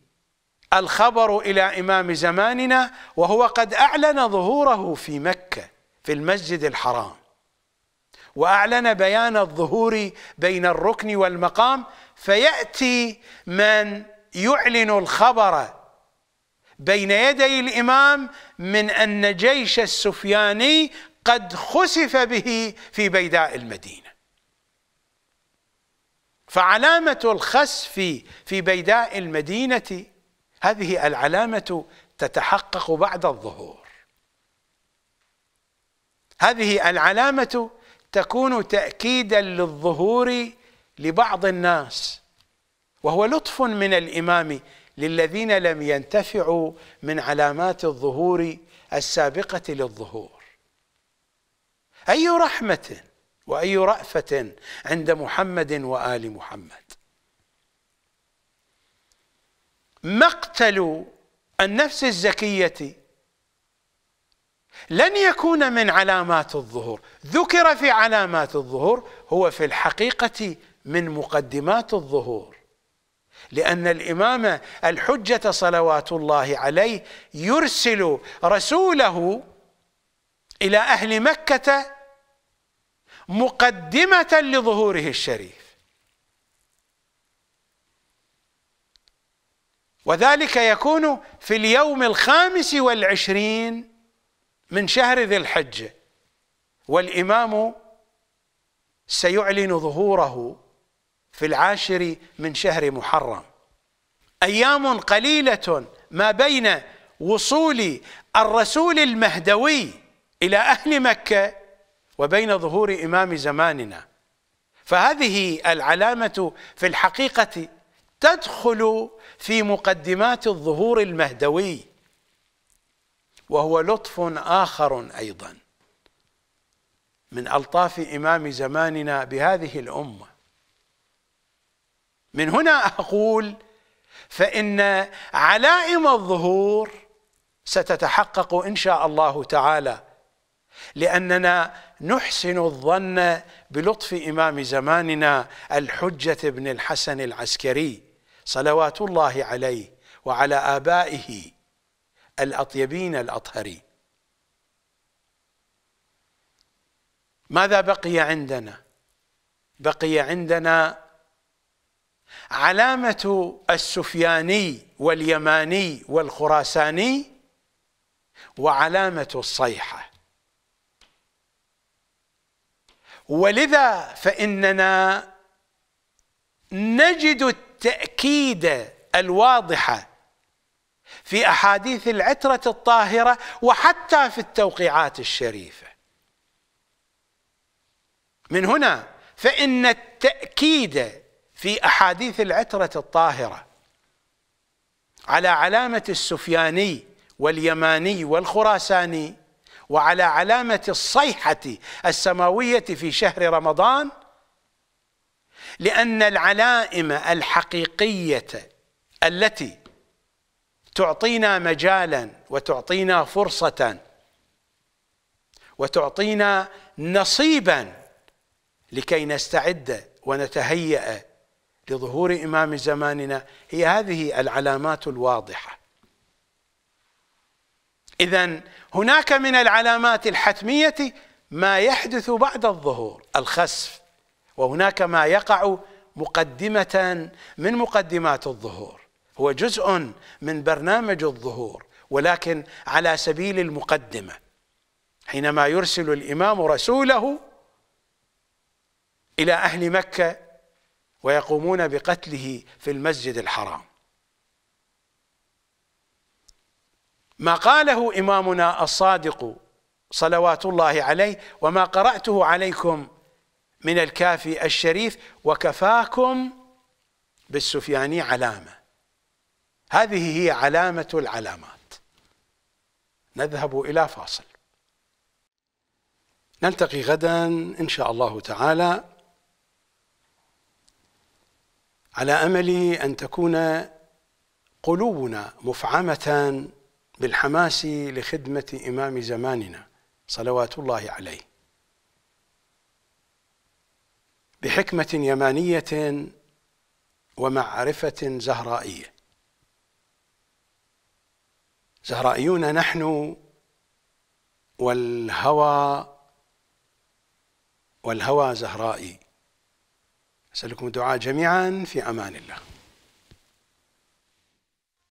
الخبر إلى إمام زماننا وهو قد أعلن ظهوره في مكة في المسجد الحرام واعلن بيان الظهور بين الركن والمقام فياتي من يعلن الخبر بين يدي الامام من ان جيش السفياني قد خسف به في بيداء المدينه فعلامه الخسف في بيداء المدينه هذه العلامه تتحقق بعد الظهور هذه العلامه تكون تاكيدا للظهور لبعض الناس وهو لطف من الامام للذين لم ينتفعوا من علامات الظهور السابقه للظهور اي رحمه واي رافه عند محمد وال محمد مقتل النفس الزكيه لن يكون من علامات الظهور ذكر في علامات الظهور هو في الحقيقة من مقدمات الظهور لأن الإمام الحجة صلوات الله عليه يرسل رسوله إلى أهل مكة مقدمة لظهوره الشريف وذلك يكون في اليوم الخامس والعشرين من شهر ذي الحجة والإمام سيعلن ظهوره في العاشر من شهر محرم أيام قليلة ما بين وصول الرسول المهدوي إلى أهل مكة وبين ظهور إمام زماننا فهذه العلامة في الحقيقة تدخل في مقدمات الظهور المهدوي وهو لطف آخر أيضا من ألطاف إمام زماننا بهذه الأمة من هنا أقول فإن علائم الظهور ستتحقق إن شاء الله تعالى لأننا نحسن الظن بلطف إمام زماننا الحجة بن الحسن العسكري صلوات الله عليه وعلى آبائه الأطيبين الأطهرين ماذا بقي عندنا بقي عندنا علامة السفياني واليماني والخراساني وعلامة الصيحة ولذا فإننا نجد التأكيد الواضح في احاديث العتره الطاهره وحتى في التوقيعات الشريفه من هنا فان التاكيد في احاديث العتره الطاهره على علامه السفياني واليماني والخراساني وعلى علامه الصيحه السماويه في شهر رمضان لان العلائم الحقيقيه التي تعطينا مجالا وتعطينا فرصة وتعطينا نصيبا لكي نستعد ونتهيأ لظهور إمام زماننا هي هذه العلامات الواضحة إذا هناك من العلامات الحتمية ما يحدث بعد الظهور الخسف وهناك ما يقع مقدمة من مقدمات الظهور هو جزء من برنامج الظهور ولكن على سبيل المقدمه حينما يرسل الامام رسوله الى اهل مكه ويقومون بقتله في المسجد الحرام ما قاله امامنا الصادق صلوات الله عليه وما قراته عليكم من الكافي الشريف وكفاكم بالسفياني علامه هذه هي علامة العلامات نذهب إلى فاصل نلتقي غدا إن شاء الله تعالى على أمل أن تكون قلوبنا مفعمة بالحماس لخدمة إمام زماننا صلوات الله عليه بحكمة يمانية ومعرفة زهرائية زهرائيون نحن والهوى والهوى زهرائي أسألكم الدعاء جميعا في أمان الله